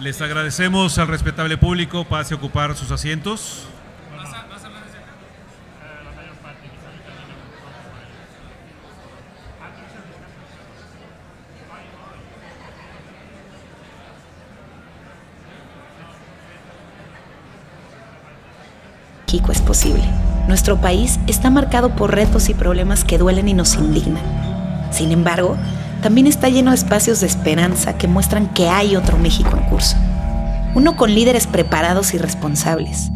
Les agradecemos al respetable público, pase a ocupar sus asientos. México es posible. Nuestro país está marcado por retos y problemas que duelen y nos indignan. Sin embargo, también está lleno de espacios de esperanza que muestran que hay otro México en curso. Uno con líderes preparados y responsables.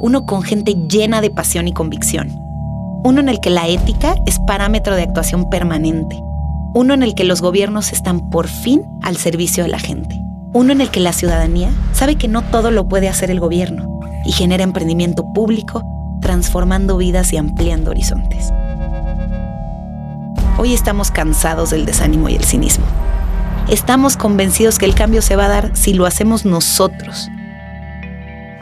Uno con gente llena de pasión y convicción. Uno en el que la ética es parámetro de actuación permanente. Uno en el que los gobiernos están por fin al servicio de la gente. Uno en el que la ciudadanía sabe que no todo lo puede hacer el gobierno y genera emprendimiento público, transformando vidas y ampliando horizontes. Hoy estamos cansados del desánimo y el cinismo. Estamos convencidos que el cambio se va a dar si lo hacemos nosotros.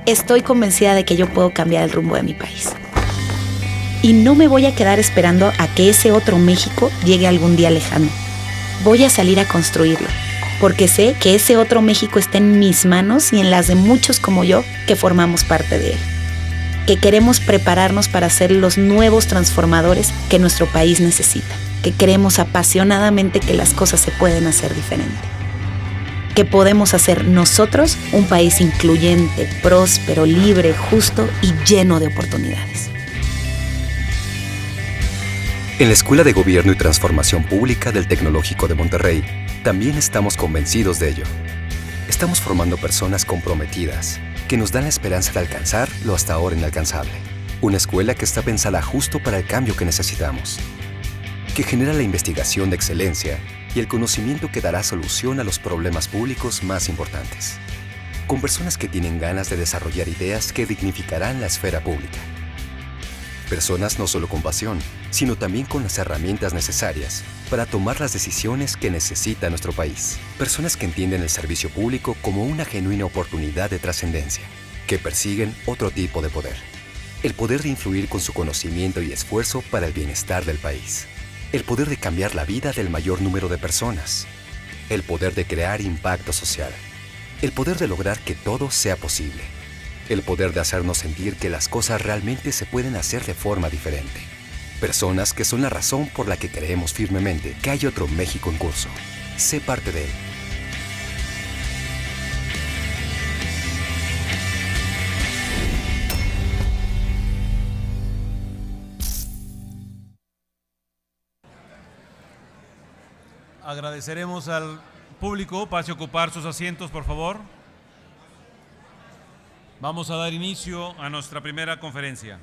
Estoy convencida de que yo puedo cambiar el rumbo de mi país. Y no me voy a quedar esperando a que ese otro México llegue algún día lejano. Voy a salir a construirlo, porque sé que ese otro México está en mis manos y en las de muchos como yo que formamos parte de él. Que queremos prepararnos para ser los nuevos transformadores que nuestro país necesita que creemos apasionadamente que las cosas se pueden hacer diferente, que podemos hacer nosotros un país incluyente, próspero, libre, justo y lleno de oportunidades. En la Escuela de Gobierno y Transformación Pública del Tecnológico de Monterrey, también estamos convencidos de ello. Estamos formando personas comprometidas que nos dan la esperanza de alcanzar lo hasta ahora inalcanzable. Una escuela que está pensada justo para el cambio que necesitamos que genera la investigación de excelencia y el conocimiento que dará solución a los problemas públicos más importantes. Con personas que tienen ganas de desarrollar ideas que dignificarán la esfera pública. Personas no solo con pasión, sino también con las herramientas necesarias para tomar las decisiones que necesita nuestro país. Personas que entienden el servicio público como una genuina oportunidad de trascendencia, que persiguen otro tipo de poder. El poder de influir con su conocimiento y esfuerzo para el bienestar del país el poder de cambiar la vida del mayor número de personas, el poder de crear impacto social, el poder de lograr que todo sea posible, el poder de hacernos sentir que las cosas realmente se pueden hacer de forma diferente. Personas que son la razón por la que creemos firmemente que hay otro México en curso. Sé parte de él. Agradeceremos al público, pase a ocupar sus asientos, por favor. Vamos a dar inicio a nuestra primera conferencia.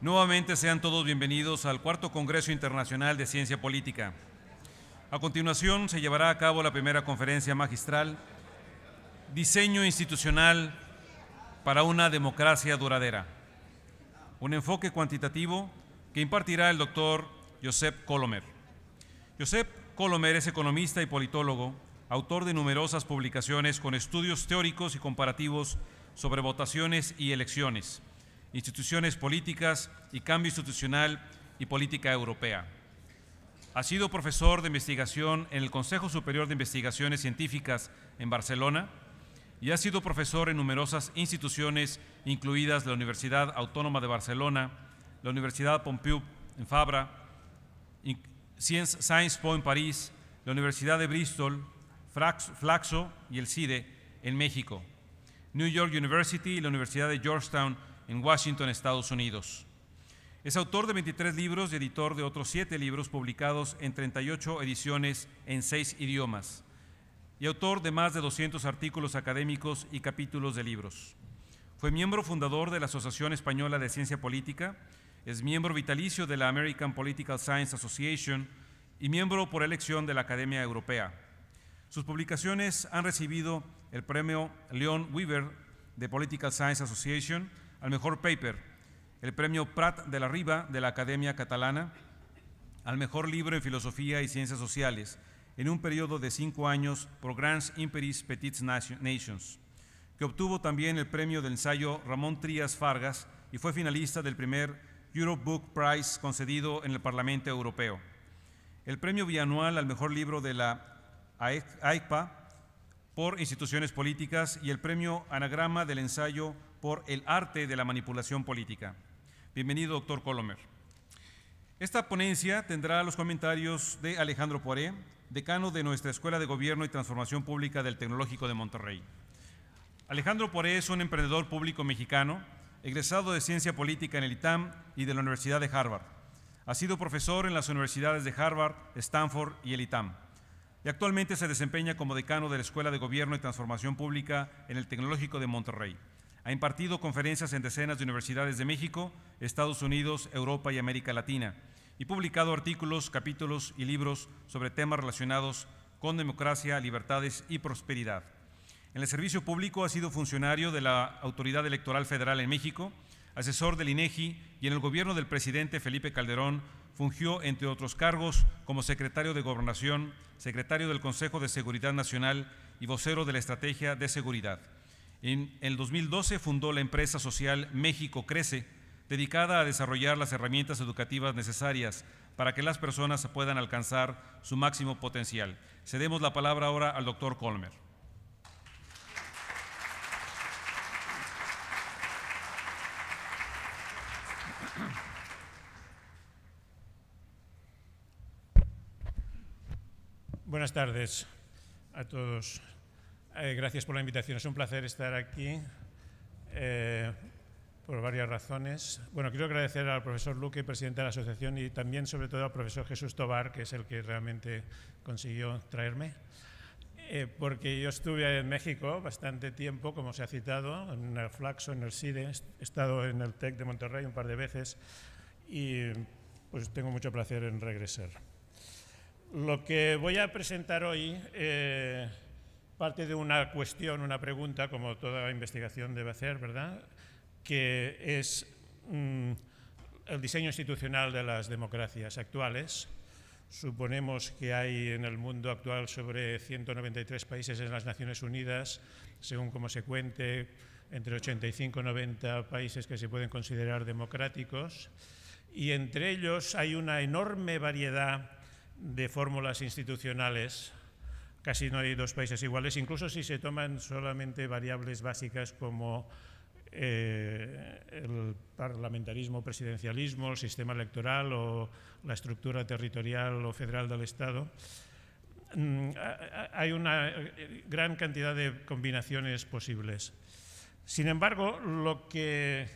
Nuevamente sean todos bienvenidos al Cuarto Congreso Internacional de Ciencia Política. A continuación se llevará a cabo la primera conferencia magistral, Diseño Institucional para una Democracia Duradera, un enfoque cuantitativo que impartirá el doctor Josep Colomer. Josep Colomer es economista y politólogo, autor de numerosas publicaciones con estudios teóricos y comparativos sobre votaciones y elecciones, instituciones políticas y cambio institucional y política europea. Ha sido profesor de investigación en el Consejo Superior de Investigaciones Científicas en Barcelona y ha sido profesor en numerosas instituciones, incluidas la Universidad Autónoma de Barcelona, la Universidad Pompeu en Fabra, Science, Science Po en París, la Universidad de Bristol, Flaxo y el CIDE en México, New York University y la Universidad de Georgetown en Washington, Estados Unidos. Es autor de 23 libros y editor de otros 7 libros publicados en 38 ediciones en 6 idiomas y autor de más de 200 artículos académicos y capítulos de libros. Fue miembro fundador de la Asociación Española de Ciencia Política, es miembro vitalicio de la American Political Science Association y miembro por elección de la Academia Europea. Sus publicaciones han recibido el premio Leon Weaver de Political Science Association al mejor paper el premio Prat de la Riba de la Academia Catalana al mejor libro en filosofía y ciencias sociales en un periodo de cinco años por Grands Imperis Petites Nations, que obtuvo también el premio del ensayo Ramón Trías Fargas y fue finalista del primer Europe Book Prize concedido en el Parlamento Europeo. El premio bianual al mejor libro de la AIPA e e por instituciones políticas y el premio anagrama del ensayo por el arte de la manipulación política. Bienvenido, doctor Colomer. Esta ponencia tendrá los comentarios de Alejandro Poré, decano de nuestra Escuela de Gobierno y Transformación Pública del Tecnológico de Monterrey. Alejandro Poré es un emprendedor público mexicano, egresado de Ciencia Política en el ITAM y de la Universidad de Harvard. Ha sido profesor en las universidades de Harvard, Stanford y el ITAM. Y actualmente se desempeña como decano de la Escuela de Gobierno y Transformación Pública en el Tecnológico de Monterrey. Ha impartido conferencias en decenas de universidades de México, Estados Unidos, Europa y América Latina y publicado artículos, capítulos y libros sobre temas relacionados con democracia, libertades y prosperidad. En el servicio público ha sido funcionario de la Autoridad Electoral Federal en México, asesor del INEGI y en el gobierno del presidente Felipe Calderón fungió, entre otros cargos, como secretario de Gobernación, secretario del Consejo de Seguridad Nacional y vocero de la Estrategia de Seguridad. En el 2012 fundó la empresa social México Crece, dedicada a desarrollar las herramientas educativas necesarias para que las personas puedan alcanzar su máximo potencial. Cedemos la palabra ahora al doctor Colmer. Buenas tardes a todos. Eh, gracias por la invitación. Es un placer estar aquí eh, por varias razones. Bueno, quiero agradecer al profesor Luque, presidente de la asociación, y también, sobre todo, al profesor Jesús Tobar, que es el que realmente consiguió traerme. Eh, porque yo estuve en México bastante tiempo, como se ha citado, en el Flaxo, en el CIDE, he estado en el TEC de Monterrey un par de veces y pues tengo mucho placer en regresar. Lo que voy a presentar hoy parte de una cuestión, una pregunta, como toda investigación debe hacer, ¿verdad? Que es mm, el diseño institucional de las democracias actuales. Suponemos que hay en el mundo actual sobre 193 países en las Naciones Unidas, según como se cuente, entre 85 y 90 países que se pueden considerar democráticos. Y entre ellos hay una enorme variedad de fórmulas institucionales casi no hay dos países iguales, incluso si se toman solamente variables básicas como eh, el parlamentarismo, presidencialismo, el sistema electoral o la estructura territorial o federal del Estado. Mm, hay una eh, gran cantidad de combinaciones posibles. Sin embargo, lo que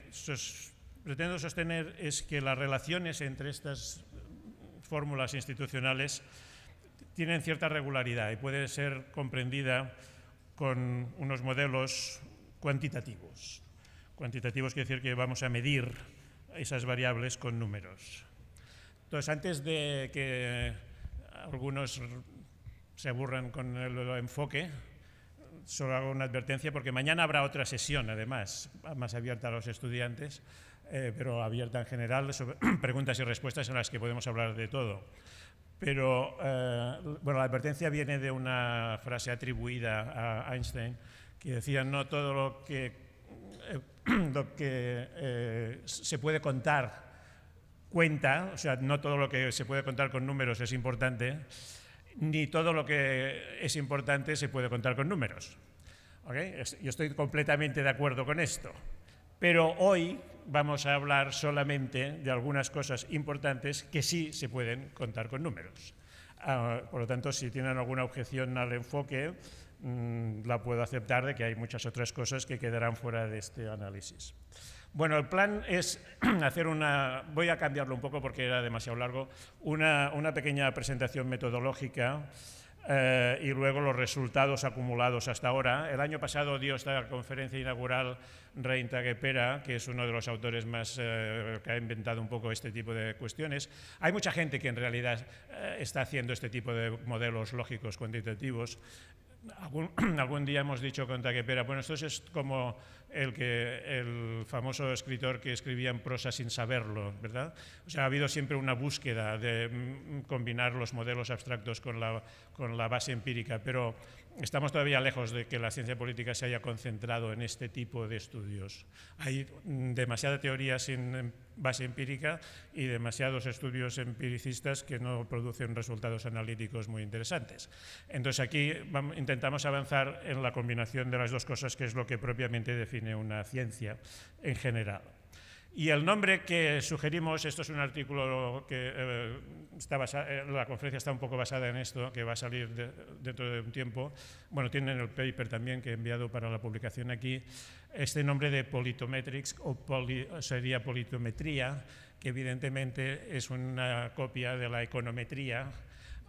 pretendo sostener es que las relaciones entre estas fórmulas institucionales tienen cierta regularidad y puede ser comprendida con unos modelos cuantitativos. Cuantitativos quiere decir que vamos a medir esas variables con números. Entonces, antes de que algunos se aburran con el enfoque, solo hago una advertencia porque mañana habrá otra sesión, además, más abierta a los estudiantes, eh, pero abierta en general, preguntas y respuestas en las que podemos hablar de todo. Pero, eh, bueno, la advertencia viene de una frase atribuida a Einstein que decía, no todo lo que, eh, eh, se puede contar cuenta, o sea, no todo lo que se puede contar con números es importante, ni todo lo que es importante se puede contar con números. Yo estoy completamente de acuerdo con esto. Pero hoy, vamos a hablar solamente de algunas cosas importantes que sí se pueden contar con números. Ah, por lo tanto, si tienen alguna objeción al enfoque, mm, la puedo aceptar de que hay muchas otras cosas que quedarán fuera de este análisis. Bueno, el plan es hacer una, voy a cambiarlo un poco porque era demasiado largo, una pequeña presentación metodológica eh, y luego los resultados acumulados hasta ahora. El año pasado dio esta conferencia inaugural Reinta Guepera, que es uno de los autores más eh, que ha inventado un poco este tipo de cuestiones. Hay mucha gente que en realidad eh, está haciendo este tipo de modelos lógicos cuantitativos. Algún, algún, día hemos dicho con Taquepera, bueno, esto es como el, que, el famoso escritor que escribía en prosa sin saberlo, ¿verdad? O sea, ha habido siempre una búsqueda de mm, combinar los modelos abstractos con la, con la base empírica, pero estamos todavía lejos de que la ciencia política se haya concentrado en este tipo de estudios. Hay demasiada teoría sin em, base empírica y demasiados estudios empiricistas que no producen resultados analíticos muy interesantes. Entonces aquí intentamos avanzar en la combinación de las dos cosas, que es lo que propiamente define una ciencia en general. Y el nombre que sugerimos, esto es un artículo que eh, está eh, la conferencia está un poco basada en esto, que va a salir dentro de un tiempo. Bueno, tienen el paper también que he enviado para la publicación aquí. Este nombre de politometrics o sería politometría, que evidentemente es una copia de la econometría,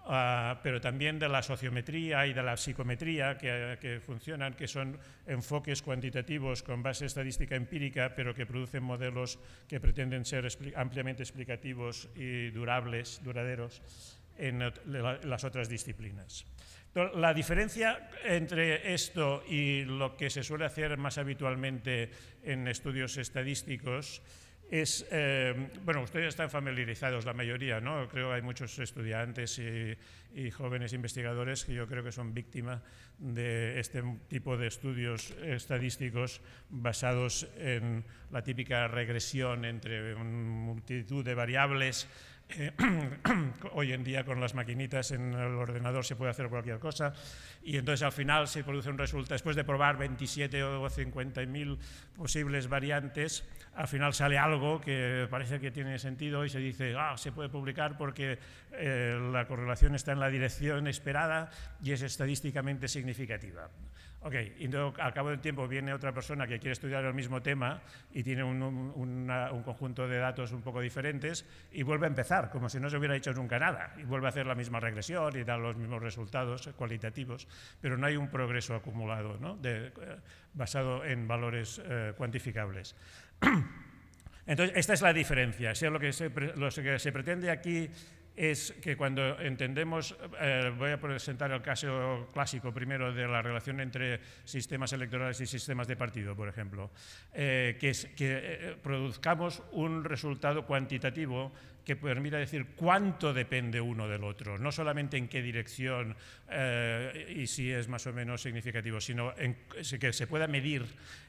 Ah, pero también de la sociometría y de la psicometría que, funcionan, que son enfoques cuantitativos con base estadística empírica, pero que producen modelos que pretenden ser ampliamente explicativos y durables, duraderos en las otras disciplinas. La diferencia entre esto y lo que se suele hacer más habitualmente en estudios estadísticos es, eh, bueno, ustedes están familiarizados, la mayoría, ¿no? Creo que hay muchos estudiantes y, y, jóvenes investigadores que yo creo que son víctimas de este tipo de estudios estadísticos basados en la típica regresión entre multitud de variables eh, hoy en día con las maquinitas en el ordenador se puede hacer cualquier cosa y entonces al final se produce un resultado, después de probar 27 o 50 mil posibles variantes, al final sale algo que parece que tiene sentido y se dice, ah, se puede publicar porque eh, la correlación está en la dirección esperada y es estadísticamente significativa. Ok, y no, al cabo del tiempo viene otra persona que quiere estudiar el mismo tema y tiene un, conjunto de datos un poco diferentes y vuelve a empezar, como si no se hubiera hecho nunca nada, y vuelve a hacer la misma regresión y da los mismos resultados cualitativos, pero no hay un progreso acumulado ¿no? de, eh, basado en valores eh, cuantificables. Entonces, esta es la diferencia, lo, que se, lo que se pretende aquí es que cuando entendemos, eh, voy a presentar el caso clásico primero de la relación entre sistemas electorales y sistemas de partido, por ejemplo, eh, que, eh, produzcamos un resultado cuantitativo que permita decir cuánto depende uno del otro, no solamente en qué dirección y si es más o menos significativo, sino que se pueda medir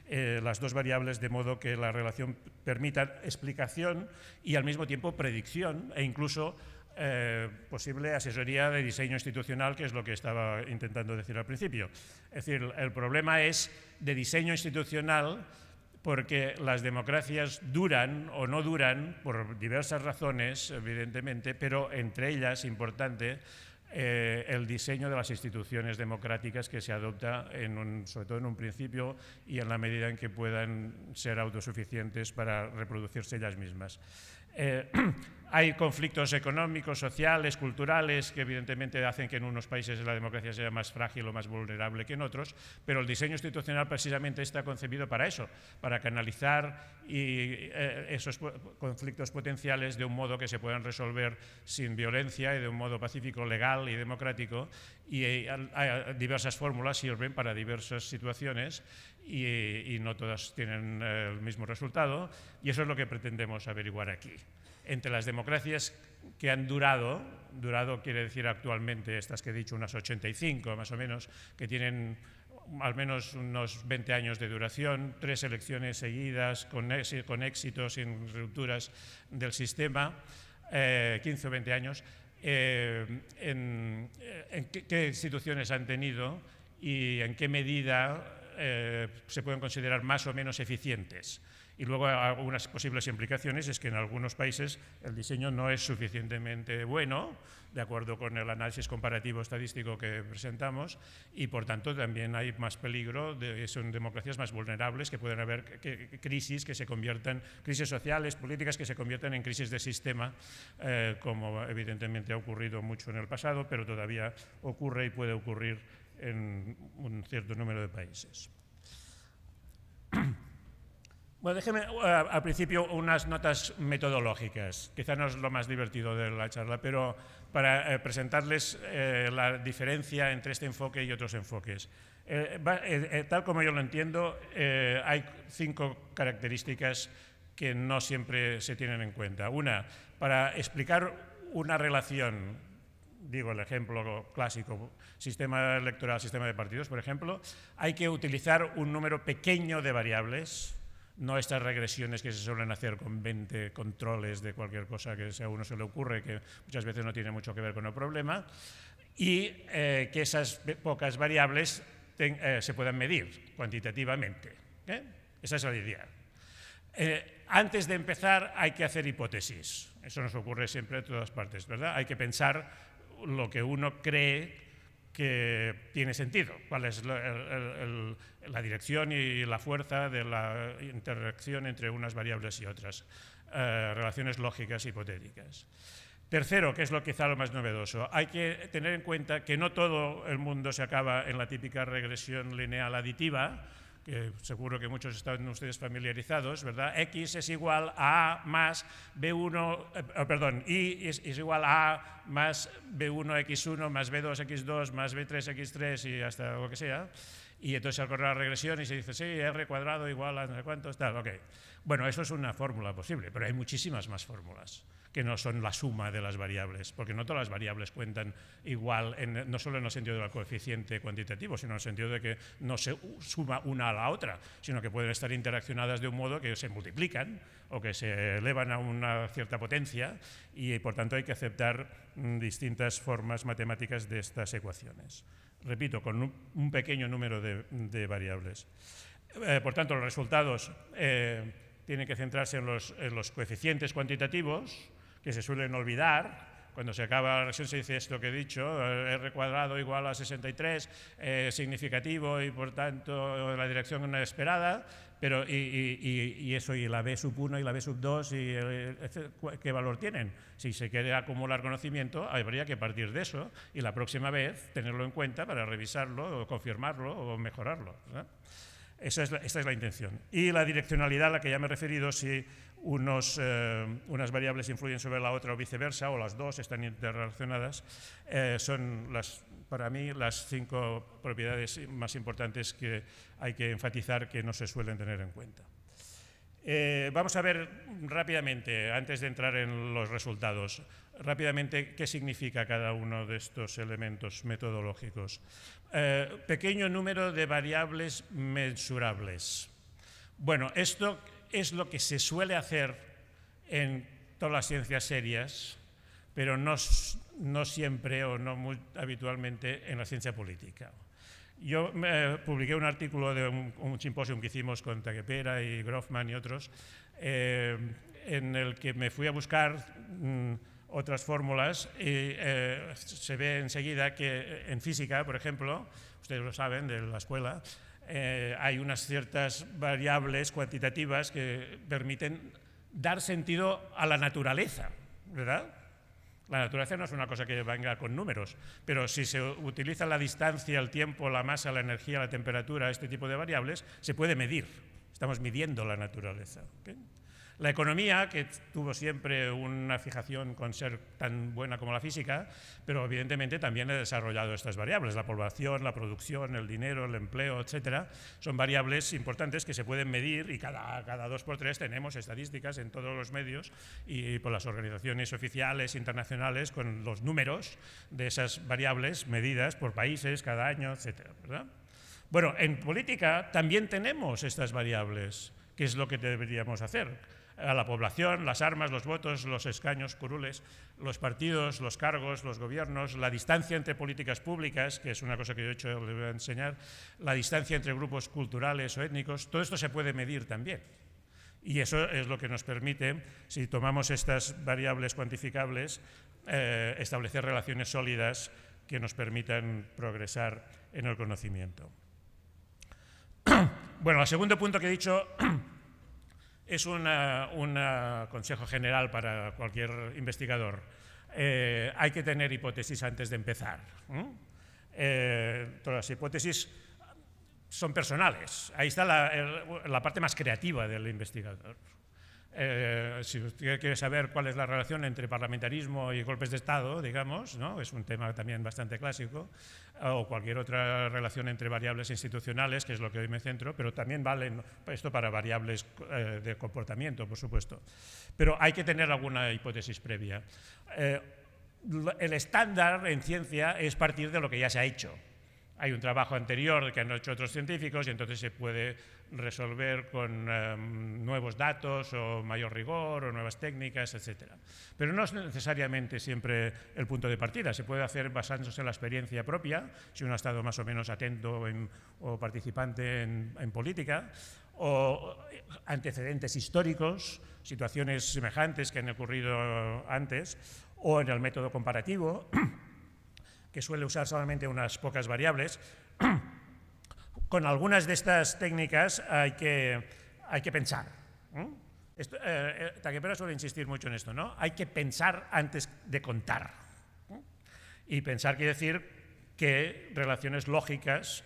las dos variables de modo que la relación permita explicación y al mismo tiempo predicción e incluso eh, posible asesoría de diseño institucional, que es lo que estaba intentando decir al principio. Es decir, el problema es de diseño institucional porque las democracias duran o no duran por diversas razones, evidentemente, pero entre ellas, importante, eh, el diseño de las instituciones democráticas que se adopta, sobre todo en un principio y en la medida en que puedan ser autosuficientes para reproducirse ellas mismas. Eh, hay conflictos económicos, sociales, culturales, que evidentemente hacen que en unos países la democracia sea más frágil o más vulnerable que en otros, pero el diseño institucional precisamente está concebido para eso, para canalizar eh, esos conflictos potenciales de un modo que se puedan resolver sin violencia y de un modo pacífico, legal y democrático. Y hay eh, diversas fórmulas sirven para diversas situaciones y, no todas tienen eh, el mismo resultado, y eso es lo que pretendemos averiguar aquí. Entre las democracias que han durado, durado quiere decir actualmente estas que he dicho, unas 85 más o menos, que tienen al menos unos 20 años de duración, tres elecciones seguidas con, con éxitos sin rupturas del sistema, 15 eh, o 20 años, eh, en, qué, qué, instituciones han tenido y en qué medida eh, se pueden considerar más o menos eficientes. Y luego algunas posibles implicaciones es que en algunos países el diseño no es suficientemente bueno, de acuerdo con el análisis comparativo estadístico que presentamos, y por tanto también hay más peligro, de, son democracias más vulnerables, que pueden haber crisis que se conviertan, crisis sociales, políticas que se conviertan en crisis de sistema, eh, como evidentemente ha ocurrido mucho en el pasado, pero todavía ocurre y puede ocurrir en un cierto número de países. Bueno, déjeme eh, al principio unas notas metodológicas. Quizá no es lo más divertido de la charla, pero para eh, presentarles eh, la diferencia entre este enfoque y otros enfoques. tal como yo lo entiendo, hay cinco características que no siempre se tienen en cuenta. Una, para explicar una relación digo el ejemplo clásico, sistema electoral, sistema de partidos, por ejemplo, hay que utilizar un número pequeño de variables, no estas regresiones que se suelen hacer con 20 controles de cualquier cosa que a uno se le ocurre, que muchas veces no tiene mucho que ver con el problema, y eh, que esas pocas variables eh, se puedan medir cuantitativamente. ¿eh? Esa es la idea. antes de empezar hay que hacer hipótesis. Eso nos ocurre siempre en todas partes, ¿verdad? Hay que pensar lo que uno cree que tiene sentido, cuál es la, dirección y la fuerza de la interacción entre unas variables y otras, eh, relaciones lógicas hipotéticas. Tercero, que es lo quizá lo más novedoso, hay que tener en cuenta que no todo el mundo se acaba en la típica regresión lineal aditiva, que seguro que muchos están ustedes familiarizados, ¿verdad? X es igual a A más B1, eh, perdón, Y es, igual a A más B1, X1, más B2, X2, más B3, X3 y hasta lo que sea. Y entonces se correr la regresión y se dice, sí, R cuadrado igual a no sé cuántos, tal, ok. Bueno, eso es una fórmula posible, pero hay muchísimas más fórmulas que no son la suma de las variables, porque no todas las variables cuentan igual, no solo en el sentido del coeficiente cuantitativo, sino en el sentido de que no se suma una a la otra, sino que pueden estar interaccionadas de un modo que se multiplican o que se elevan a una cierta potencia y por tanto hay que aceptar mm, distintas formas matemáticas de estas ecuaciones. Repito, con un pequeño número de, variables. Eh, por tanto, los resultados eh, tienen que centrarse en los coeficientes cuantitativos, que se suelen olvidar, cuando se acaba la reacción se dice esto que he dicho, eh, R cuadrado igual a 63, eh, significativo y por tanto la dirección no esperada, pero y, y, eso, y la B sub 1 y la B sub 2, y, eh, ¿qué valor tienen? Si se quiere acumular conocimiento, habría que partir de eso y la próxima vez tenerlo en cuenta para revisarlo o confirmarlo o mejorarlo. Esa es la, esta es la intención. Y la direccionalidad a la que ya me he referido, si eh, unas variables influyen sobre la otra o viceversa, o las dos están interrelacionadas, eh, son las, para mí las cinco propiedades más importantes que hay que enfatizar que no se suelen tener en cuenta. Eh, vamos a ver rápidamente, antes de entrar en los resultados, rápidamente qué significa cada uno de estos elementos metodológicos. Eh, pequeño número de variables mensurables. Bueno, esto es lo que se suele hacer en todas las ciencias serias, pero no, no siempre o no muy habitualmente en la ciencia política. Yo eh, publiqué un artículo de un, simposio que hicimos con Taquepera y Grofman y otros, eh, en el que me fui a buscar... Mm, otras fórmulas y eh, se ve enseguida que eh, en física, por ejemplo, ustedes lo saben de la escuela, eh, hay unas ciertas variables cuantitativas que permiten dar sentido a la naturaleza, ¿verdad? La naturaleza no es una cosa que venga con números, pero si se utiliza la distancia, el tiempo, la masa, la energía, la temperatura, este tipo de variables, se puede medir. Estamos midiendo la naturaleza. La economía, que tuvo siempre una fijación con ser tan buena como la física, pero evidentemente también ha desarrollado estas variables. La población, la producción, el dinero, el empleo, etcétera, son variables importantes que se pueden medir y cada, cada dos por tres tenemos estadísticas en todos los medios y por las organizaciones oficiales internacionales con los números de esas variables medidas por países cada año, etcétera. Bueno, en política también tenemos estas variables, que es lo que deberíamos hacer a la población, las armas, los votos, los escaños curules, los partidos, los cargos, los gobiernos, la distancia entre políticas públicas, que es una cosa que yo he hecho, le voy a enseñar, la distancia entre grupos culturales o étnicos, todo esto se puede medir también. Y eso es lo que nos permite, si tomamos estas variables cuantificables, eh, establecer relaciones sólidas que nos permitan progresar en el conocimiento. Bueno, el segundo punto que he dicho Es un consejo general para cualquier investigador. Eh, hay que tener hipótesis antes de empezar. Eh, todas las hipótesis son personales. Ahí está la parte más creativa del investigador. Eh, si usted quiere saber cuál es la relación entre parlamentarismo y golpes de Estado, digamos, es un tema también bastante clásico, o cualquier otra relación entre variables institucionales, que es lo que hoy me centro, pero también vale esto para variables eh, de comportamiento, por supuesto. Pero hay que tener alguna hipótesis previa. Eh, el estándar en ciencia es partir de lo que ya se ha hecho hay un trabajo anterior que han hecho otros científicos y entonces se puede resolver con em, nuevos datos o mayor rigor o nuevas técnicas, etc. Pero no es necesariamente siempre el punto de partida, se puede hacer basándose en la experiencia propia, si uno ha estado más o menos atento o participante en, en política, o antecedentes históricos, situaciones semejantes que han ocurrido antes, o en el método comparativo que suele usar solamente unas pocas variables. Con algunas de estas técnicas hay que, hay que pensar. Eh, eh, Taquepera suele insistir mucho en esto, ¿no? Hay que pensar antes de contar. Y pensar quiere decir qué relaciones lógicas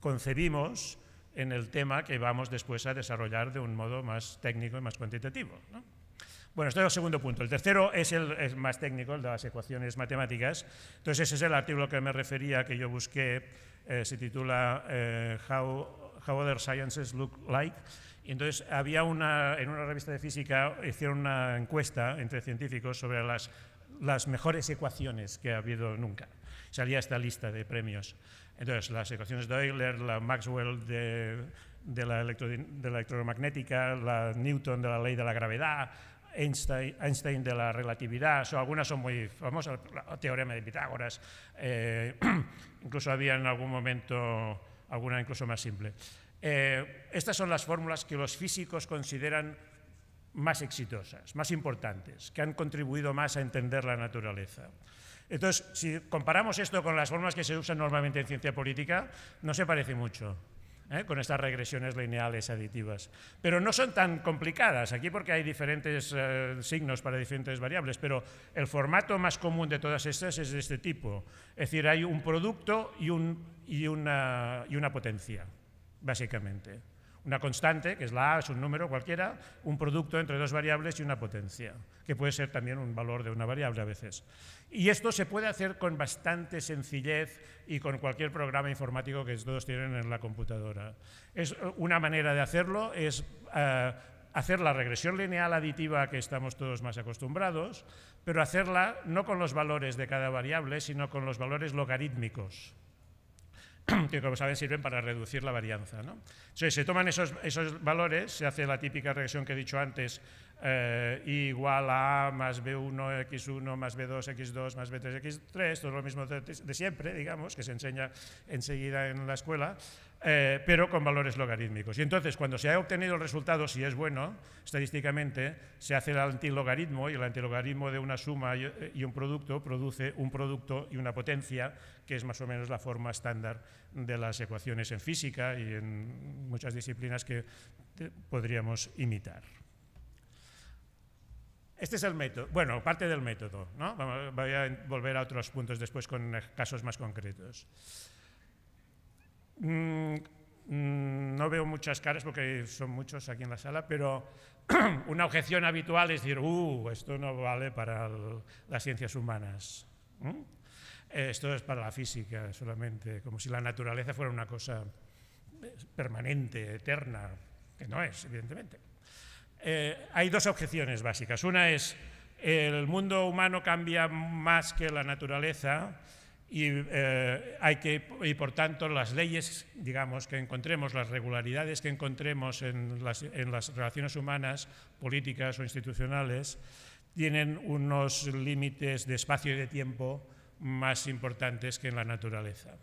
concebimos en el tema que vamos después a desarrollar de un modo más técnico y más cuantitativo. ¿no? Bueno, este es el segundo punto. El tercero es el más técnico, el de las ecuaciones matemáticas. Entonces, ese es el artículo que me refería, que yo busqué, eh, se titula eh, How, How Other Sciences Look Like. Y entonces había una, en una revista de física, hicieron una encuesta entre científicos sobre las, las mejores ecuaciones que ha habido nunca. Salía esta lista de premios. Entonces, las ecuaciones de Euler, la Maxwell de la electromagnética, la Newton de la ley de la gravedad, Einstein, de la relatividad, o algunas son muy famosas, el teorema de Pitágoras, eh, incluso había en algún momento alguna incluso más simple. Eh, estas son las fórmulas que los físicos consideran más exitosas, más importantes, que han contribuido más a entender la naturaleza. Entonces, si comparamos esto con las fórmulas que se usan normalmente en ciencia política, no se parece mucho. ¿eh? con estas regresiones lineales aditivas. Pero no son tan complicadas aquí porque hay diferentes eh, signos para diferentes variables, pero el formato más común de todas estas es de este tipo. Es decir, hay un producto y una potencia, básicamente. Una constante, que es la A, es un número cualquiera, un producto entre dos variables y una potencia, que puede ser también un valor de una variable a veces. Y esto se puede hacer con bastante sencillez y con cualquier programa informático que todos tienen en la computadora. Es eh, una manera de hacerlo es eh, hacer la regresión lineal aditiva a que estamos todos más acostumbrados, pero hacerla no con los valores de cada variable, sino con los valores logarítmicos. que como saben sirven para reducir la varianza. Entonces se toman esos, esos, valores, se hace la típica regresión que he dicho antes, I eh, igual a A más B1, X1, más B2, X2, más B3, X3, todo lo mismo de, de siempre, digamos, que se enseña enseguida en la escuela, eh, pero con valores logarítmicos. Y entonces, cuando se ha obtenido el resultado, si es bueno estadísticamente, se hace el antilogaritmo y el antilogaritmo de una suma y, eh, un producto produce un producto y una potencia, que es más o menos la forma estándar de las ecuaciones en física y en muchas disciplinas que eh, podríamos imitar. Este es el método, bueno, parte del método, ¿no? Voy a volver a otros puntos después con casos más concretos. Mm, mm, no veo muchas caras porque son muchos aquí en la sala, pero una objeción habitual es decir, uh, esto no vale para las ciencias humanas. Eh, esto es para la física solamente, como si la naturaleza fuera una cosa eh, permanente, eterna, que no es, evidentemente. Eh, hay dos objeciones básicas. Una es, el mundo humano cambia más que la naturaleza y, eh, hay que, y por tanto las leyes, digamos, que encontremos, las regularidades que encontremos en las, relaciones humanas, políticas o institucionales, tienen unos límites de espacio y de tiempo más importantes que en la naturaleza.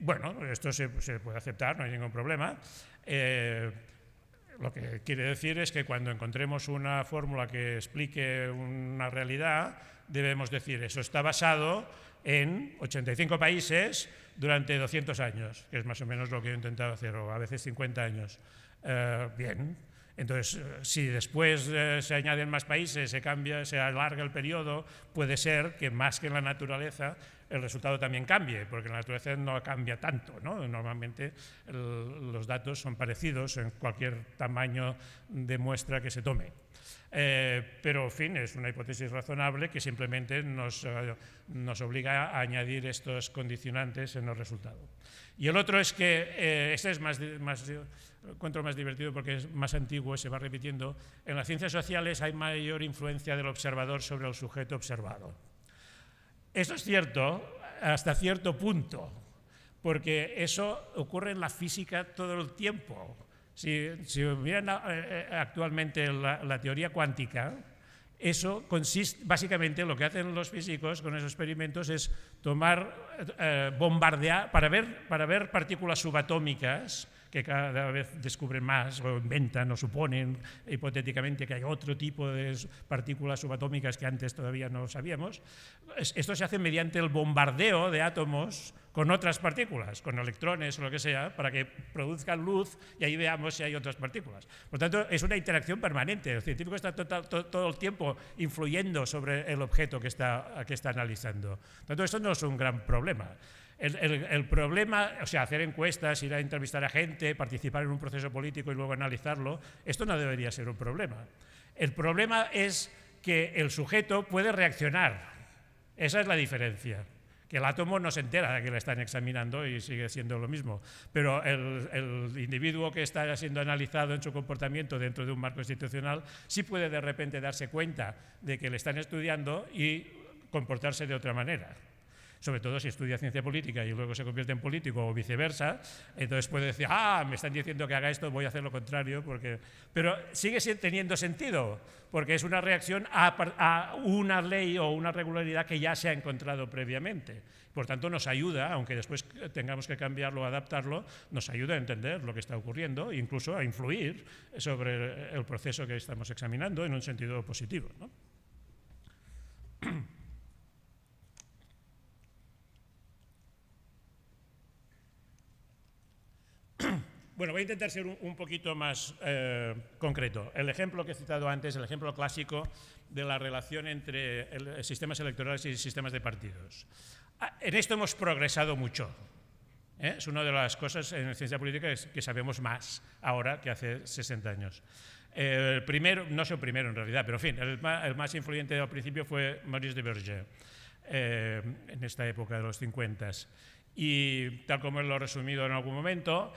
Bueno, esto se, puede aceptar, no hay ningún problema. Eh, lo que quiere decir es que cuando encontremos una fórmula que explique una realidad, debemos decir, eso está basado en 85 países durante 200 años, que es más o menos lo que he intentado hacer, o a veces 50 años. Eh, bien, entonces, eh, si después eh, se añaden más países, se cambia, se alarga el periodo, puede ser que más que en la naturaleza el resultado también cambie, porque en la naturaleza no cambia tanto. ¿no? Normalmente los datos son parecidos en cualquier tamaño de muestra que se tome. Eh, pero, en fin, es una hipótesis razonable que simplemente nos, eh, nos, obliga a añadir estos condicionantes en el resultado. Y el otro es que, eh, este es más, encuentro más divertido porque es más antiguo, se va repitiendo, en las ciencias sociales hay mayor influencia del observador sobre el sujeto observado. Eso es cierto hasta cierto punto, porque eso ocurre en la física todo el tiempo. Si, si miren eh, eh, actualmente la, la teoría cuántica, eso consiste, básicamente lo que hacen los físicos con esos experimentos es tomar, eh, bombardear, para ver, para ver partículas subatómicas, que cada vez descubren más o inventan o suponen hipotéticamente que hay otro tipo de partículas subatómicas que antes todavía no sabíamos. Esto se hace mediante el bombardeo de átomos con otras partículas, con electrones o lo que sea, para que produzcan luz y ahí veamos si hay otras partículas. Por tanto, es una interacción permanente. El científico está todo el tiempo influyendo sobre el objeto que está, que está analizando. Por tanto, esto no es un gran problema el, problema, o sea, hacer encuestas, ir a entrevistar a gente, participar en un proceso político y luego analizarlo, esto no debería ser un problema. El problema es que el sujeto puede reaccionar. Esa es la diferencia. Que el átomo no se entera de que le están examinando y sigue siendo lo mismo. Pero el, el individuo que está siendo analizado en su comportamiento dentro de un marco institucional sí puede de repente darse cuenta de que le están estudiando y comportarse de otra manera sobre todo si estudia ciencia política y luego se convierte en político o viceversa, entonces puede decir, ah, me están diciendo que haga esto, voy a hacer lo contrario, porque... pero sigue teniendo sentido, porque es una reacción a, una ley o una regularidad que ya se ha encontrado previamente. Por tanto, nos ayuda, aunque después tengamos que cambiarlo o adaptarlo, nos ayuda a entender lo que está ocurriendo e incluso a influir sobre el proceso que estamos examinando en un sentido positivo. Bueno, voy a intentar ser un, poquito más eh, concreto. El ejemplo que he citado antes, el ejemplo clásico de la relación entre eh, sistemas electorales y sistemas de partidos. Ah, en esto hemos progresado mucho. ¿eh? Es una de las cosas en ciencia política que sabemos más ahora que hace 60 años. El primero, no sé el primero en realidad, pero en fin, el más, influyente al principio fue Maurice de Berger, en esta época de los 50. Y tal como lo he resumido en algún momento,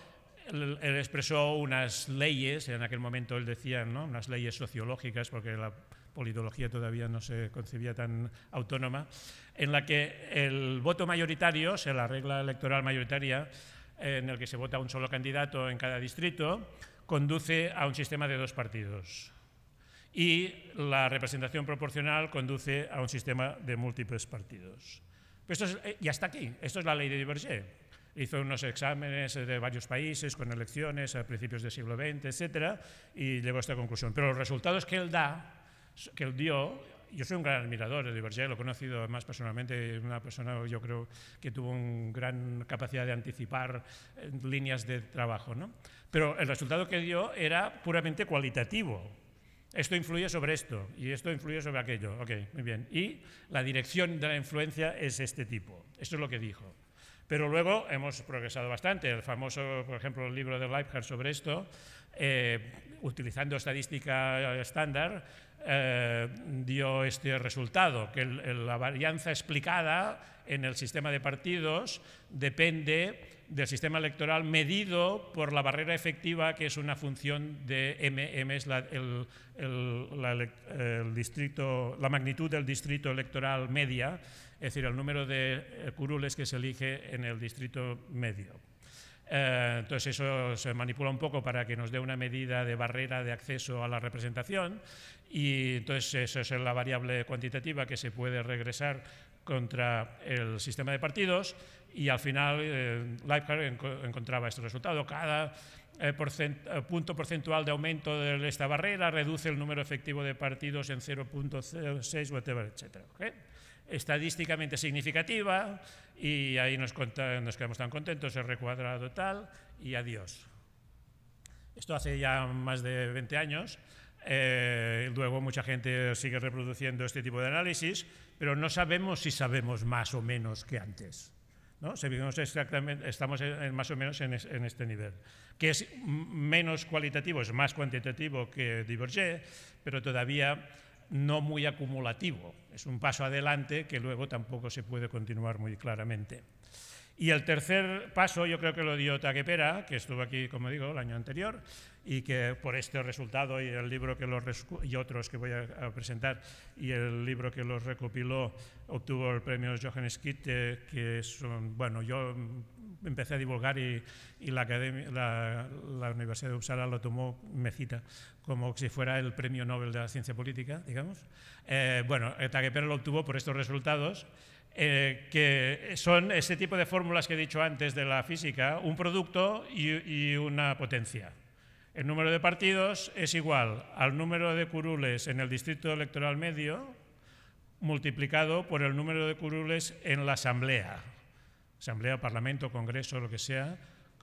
él, expresó unas leyes, en aquel momento él decía, unas leyes sociológicas, porque la politología todavía no se concebía tan autónoma, en la que el voto mayoritario, o sea, la regla electoral mayoritaria, en el que se vota un solo candidato en cada distrito, conduce a un sistema de dos partidos. Y la representación proporcional conduce a un sistema de múltiples partidos. Pues esto eh, y hasta aquí, esto es la ley de Divergé hizo unos exámenes de varios países con elecciones a principios del siglo XX, etcétera, y llegó a esta conclusión. Pero los resultados que él da, que él dio, yo soy un gran admirador de diversidad, lo he conocido más personalmente, una persona yo creo que tuvo una gran capacidad de anticipar eh, líneas de trabajo, ¿no? Pero el resultado que dio era puramente cualitativo, esto influye sobre esto y esto influye sobre aquello. muy bien. Y la dirección de la influencia es este tipo. Esto es lo que dijo. Pero luego hemos progresado bastante. El famoso, por ejemplo, el libro de Leibhardt sobre esto, eh, utilizando estadística estándar, eh, dio este resultado, que la varianza explicada en el sistema de partidos depende del sistema electoral medido por la barrera efectiva, que es una función de M, es el, distrito, la magnitud del distrito electoral media, es decir, el número de eh, curules que se elige en el distrito medio. Eh, entonces eso se manipula un poco para que nos dé una medida de barrera de acceso a la representación y entonces eso es la variable cuantitativa que se puede regresar contra el sistema de partidos y al final eh, encontraba este resultado. Cada eh, punto porcentual de aumento de esta barrera reduce el número efectivo de partidos en 0.06, etcétera. etcétera estadísticamente significativa y ahí nos, quedamos tan contentos, el recuadrado tal y adiós. Esto hace ya más de 20 años. Eh, luego mucha gente sigue reproduciendo este tipo de análisis, pero no sabemos si sabemos más o menos que antes. ¿no? exactamente, estamos en, más o menos en, este nivel, que es menos cualitativo, es más cuantitativo que Diverger, pero todavía no muy acumulativo. Es un paso adelante que luego tampoco se puede continuar muy claramente. Y el tercer paso yo creo que lo dio Taquepera, que estuvo aquí, como digo, el año anterior, y que por este resultado y el libro que los y otros que voy a, presentar y el libro que los recopiló obtuvo el premio Johannes Kitt, que son, bueno, yo empecé a divulgar y, la, la, Universidad de Uppsala lo tomó, me cita, como si fuera el premio Nobel de la ciencia política, digamos. Eh, bueno, eh, Taquepera lo obtuvo por estos resultados eh, que son ese tipo de fórmulas que he dicho antes de la física, un producto y, una potencia. El número de partidos es igual al número de curules en el distrito electoral medio multiplicado por el número de curules en la asamblea, asamblea, parlamento, congreso, lo que sea,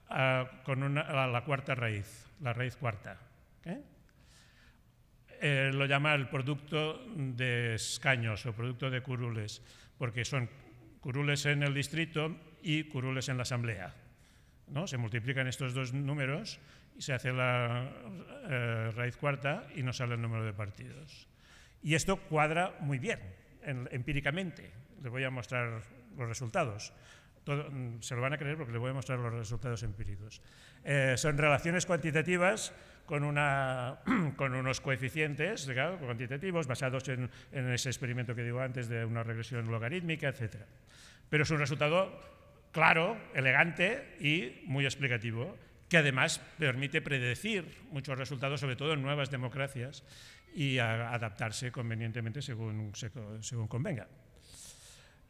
ah, con la cuarta raíz, la raíz cuarta. Eh, lo llama el producto de escaños o producto de curules porque son curules en el distrito y curules en la asamblea. ¿no? Se multiplican estos dos números y se hace la eh, raíz cuarta y nos sale el número de partidos. Y esto cuadra muy bien, empíricamente. Les voy a mostrar los resultados. Mm, se lo van a creer porque les voy a mostrar los resultados empíricos. Eh, son relaciones cuantitativas con, unos coeficientes claro, cuantitativos basados en, ese experimento que digo antes de una regresión logarítmica, etc. Pero es un resultado claro, elegante y muy explicativo, que además permite predecir muchos resultados, sobre todo en nuevas democracias, y adaptarse convenientemente según, convenga.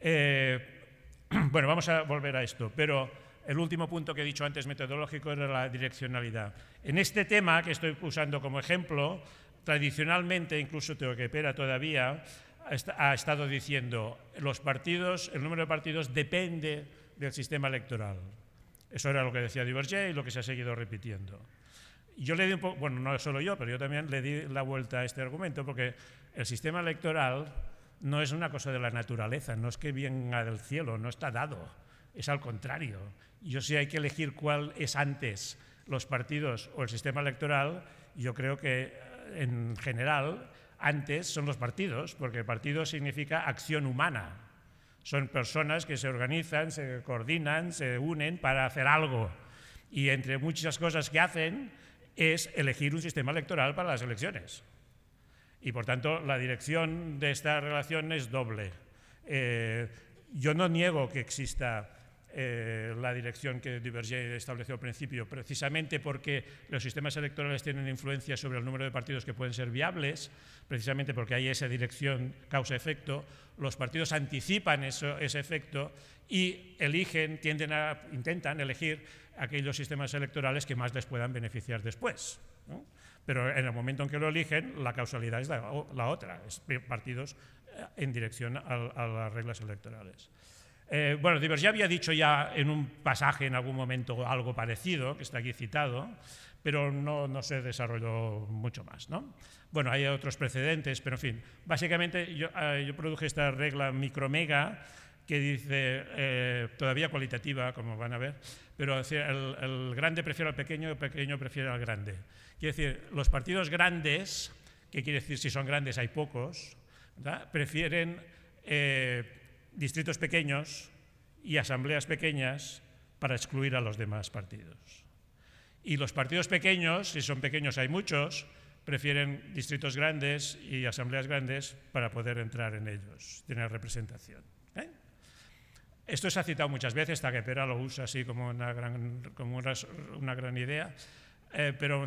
Eh, bueno, vamos a volver a esto, pero el último punto que he dicho antes metodológico era la direccionalidad. En este tema que estoy usando como ejemplo, tradicionalmente, incluso Teo que todavía, ha estado diciendo los partidos, el número de partidos depende del sistema electoral. Eso era lo que decía Duverger y lo que se ha seguido repitiendo. Yo le di un poco, bueno, no solo yo, pero yo también le di la vuelta a este argumento porque el sistema electoral no es una cosa de la naturaleza, no es que venga del cielo, no está dado es al contrario. Yo si hay que elegir cuál es antes, los partidos o el sistema electoral, yo creo que eh, en general antes son los partidos, porque partido significa acción humana. Son personas que se organizan, se coordinan, se unen para hacer algo. Y entre muchas cosas que hacen es elegir un sistema electoral para las elecciones. Y por tanto, la dirección de esta relación es doble. Eh, yo no niego que exista eh, la dirección que Duverger estableció al principio, precisamente porque los sistemas electorales tienen influencia sobre el número de partidos que pueden ser viables, precisamente porque hay esa dirección causa-efecto, los partidos anticipan ese efecto y eligen, tienden a, intentan elegir aquellos sistemas electorales que más les puedan beneficiar después. Pero en el momento en que lo eligen, la causalidad es la, otra, es partidos eh, en dirección a las reglas electorales. Eh, bueno, ya había dicho ya en un pasaje en algún momento algo parecido, que está aquí citado, pero no, no se desarrolló mucho más. ¿no? Bueno, hay otros precedentes, pero en fin. Básicamente yo, eh, produje esta regla micromega que dice, eh, todavía cualitativa, como van a ver, pero el, grande prefiere al pequeño, el pequeño prefiere al grande. Quiere decir, los partidos grandes, que quiere decir si son grandes hay pocos, prefieren distritos pequeños y asambleas pequeñas para excluir a los demás partidos. Y los partidos pequeños, si son pequeños hay muchos, prefieren distritos grandes y asambleas grandes para poder entrar en ellos, tener representación. ¿eh? Esto se ha citado muchas veces, Taquepera lo usa así como una gran, idea, eh, pero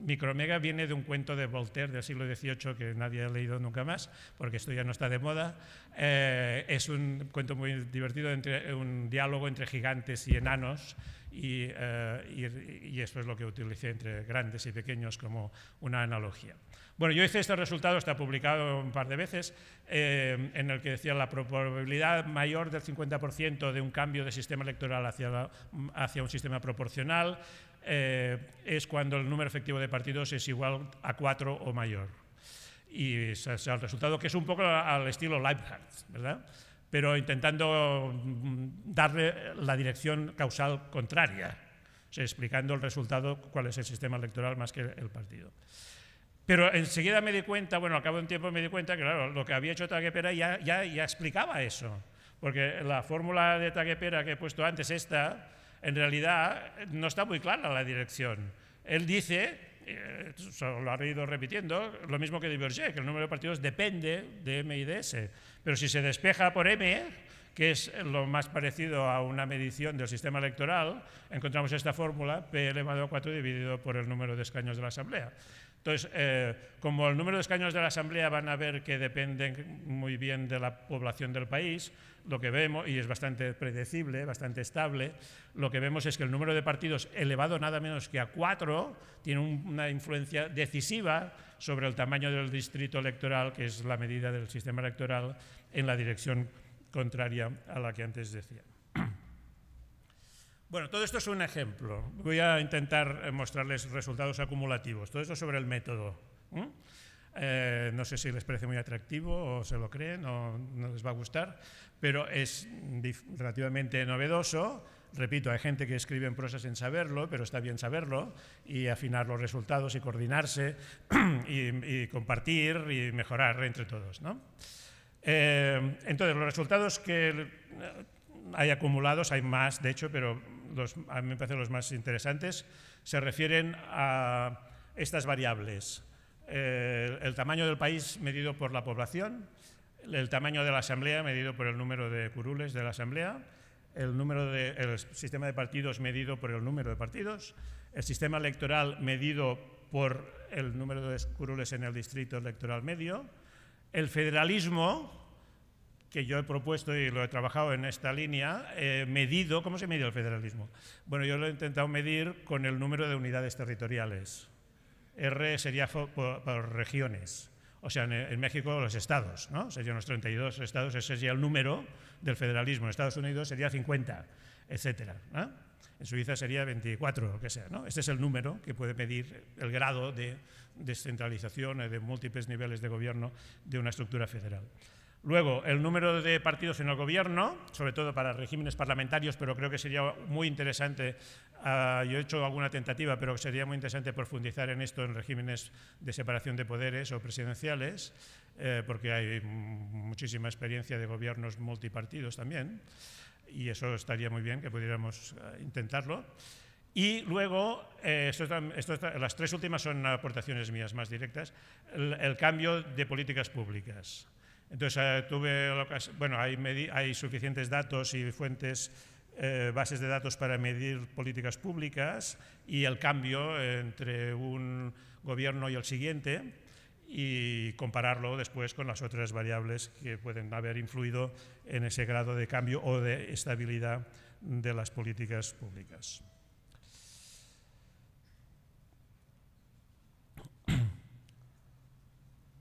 Micromega viene de un cuento de Voltaire del siglo XVIII que nadie ha leído nunca más, porque esto ya no está de moda. Eh, es un cuento muy divertido, entre, un diálogo entre gigantes y enanos, eh, y, esto es lo que utilicé entre grandes y pequeños como una analogía. Bueno, yo hice este resultado, está publicado un par de veces, eh, en el que decía la probabilidad mayor del 50% de un cambio de sistema electoral hacia, hacia un sistema proporcional, eh, es cuando el número efectivo de partidos es igual a 4 o mayor. Y es el resultado que es un poco al estilo Leibhardt, ¿verdad? Pero intentando mm, darle la dirección causal contraria, explicando el resultado, cuál es el sistema electoral más que el partido. Pero enseguida me di cuenta, bueno, al cabo de un tiempo me di cuenta que, claro, lo que había hecho Taguepera ya, ya, ya explicaba eso. Porque la fórmula de Taguepera que he puesto antes, esta, en realidad no está muy clara la dirección. Él dice, eh, lo ha ido repitiendo, lo mismo que Divergé, que el número de partidos depende de M y de S. Pero si se despeja por M, que es lo más parecido a una medición del sistema electoral, encontramos esta fórmula, P elevado a 4 dividido por el número de escaños de la Asamblea. Entonces, eh, como el número de escaños de la Asamblea van a ver que dependen muy bien de la población del país, lo que vemos, y es bastante predecible, bastante estable, lo que vemos es que el número de partidos elevado nada menos que a cuatro tiene una influencia decisiva sobre el tamaño del distrito electoral, que es la medida del sistema electoral, en la dirección contraria a la que antes decía. Bueno, todo esto es un ejemplo. Voy a intentar mostrarles resultados acumulativos. Todo esto sobre el método. Eh, no sé si les parece muy atractivo o se lo creen o no les va a gustar, pero es relativamente novedoso. Repito, hay gente que escribe en prosa sin saberlo, pero está bien saberlo y afinar los resultados y coordinarse y, compartir y mejorar entre todos. Eh, entonces, los resultados que eh, hay acumulados, hay más, de hecho, pero a mí me parecen los más interesantes, se refieren a estas variables el tamaño del país medido por la población, el tamaño de la asamblea medido por el número de curules de la asamblea, el, número de, sistema de partidos medido por el número de partidos, el sistema electoral medido por el número de curules en el distrito electoral medio, el federalismo, que yo he propuesto y lo he trabajado en esta línea, eh, medido, ¿cómo se mide el federalismo? Bueno, yo lo he intentado medir con el número de unidades territoriales. R sería por, regiones. O sea, en, México los estados, ¿no? Serían los 32 estados, ese sería el número del federalismo. En Estados Unidos sería 50, etcétera. En Suiza sería 24, lo que sea. ¿no? Este es el número que puede medir el grado de descentralización, de múltiples niveles de gobierno de una estructura federal. Luego, el número de partidos en el Gobierno, sobre todo para regímenes parlamentarios, pero creo que sería muy interesante, ah, yo he hecho alguna tentativa, pero sería muy interesante profundizar en esto en regímenes de separación de poderes o presidenciales, eh, porque hay muchísima experiencia de gobiernos multipartidos también, y eso estaría muy bien que pudiéramos eh, intentarlo. Y luego, eh, las tres últimas son aportaciones mías más directas, el cambio de políticas públicas. Entonces, eh, tuve bueno, hay, suficientes datos y fuentes, eh, bases de datos para medir políticas públicas y el cambio entre un gobierno y el siguiente y compararlo después con las otras variables que pueden haber influido en ese grado de cambio o de estabilidad de las políticas públicas.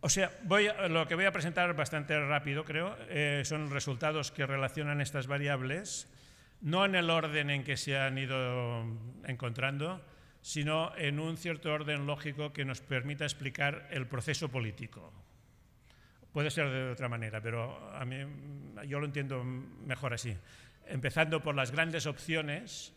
O sea, voy lo que voy a presentar bastante rápido, creo, eh, son resultados que relacionan estas variables, no en el orden en que se han ido encontrando, sino en un cierto orden lógico que nos permita explicar el proceso político. Puede ser de otra manera, pero a yo lo entiendo mejor así. Empezando por las grandes opciones,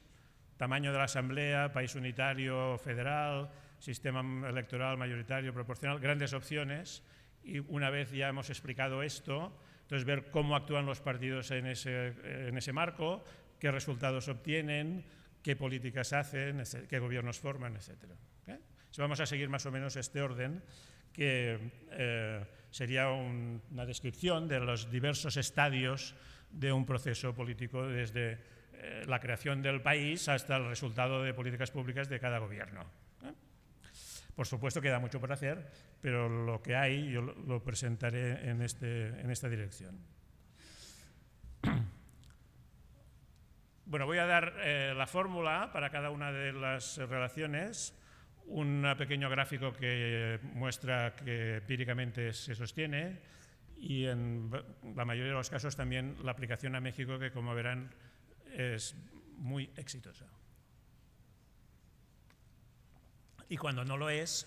tamaño de la Asamblea, país unitario, federal, sistema electoral mayoritario, proporcional, grandes opciones y una vez ya hemos explicado esto, entonces ver cómo actúan los partidos en ese, marco, qué resultados obtienen, qué políticas hacen, qué gobiernos forman, etc. ¿eh? vamos a seguir más o menos este orden, que eh, sería una descripción de los diversos estadios de un proceso político desde eh, la creación del país hasta el resultado de políticas públicas de cada gobierno. Por supuesto queda mucho por hacer, pero lo que hay yo lo presentaré en, este, en esta dirección. Bueno, voy a dar eh, la fórmula para cada una de las relaciones, un pequeño gráfico que muestra que empíricamente se sostiene y en la mayoría de los casos también la aplicación a México que como verán es muy exitosa. Y cuando no lo es,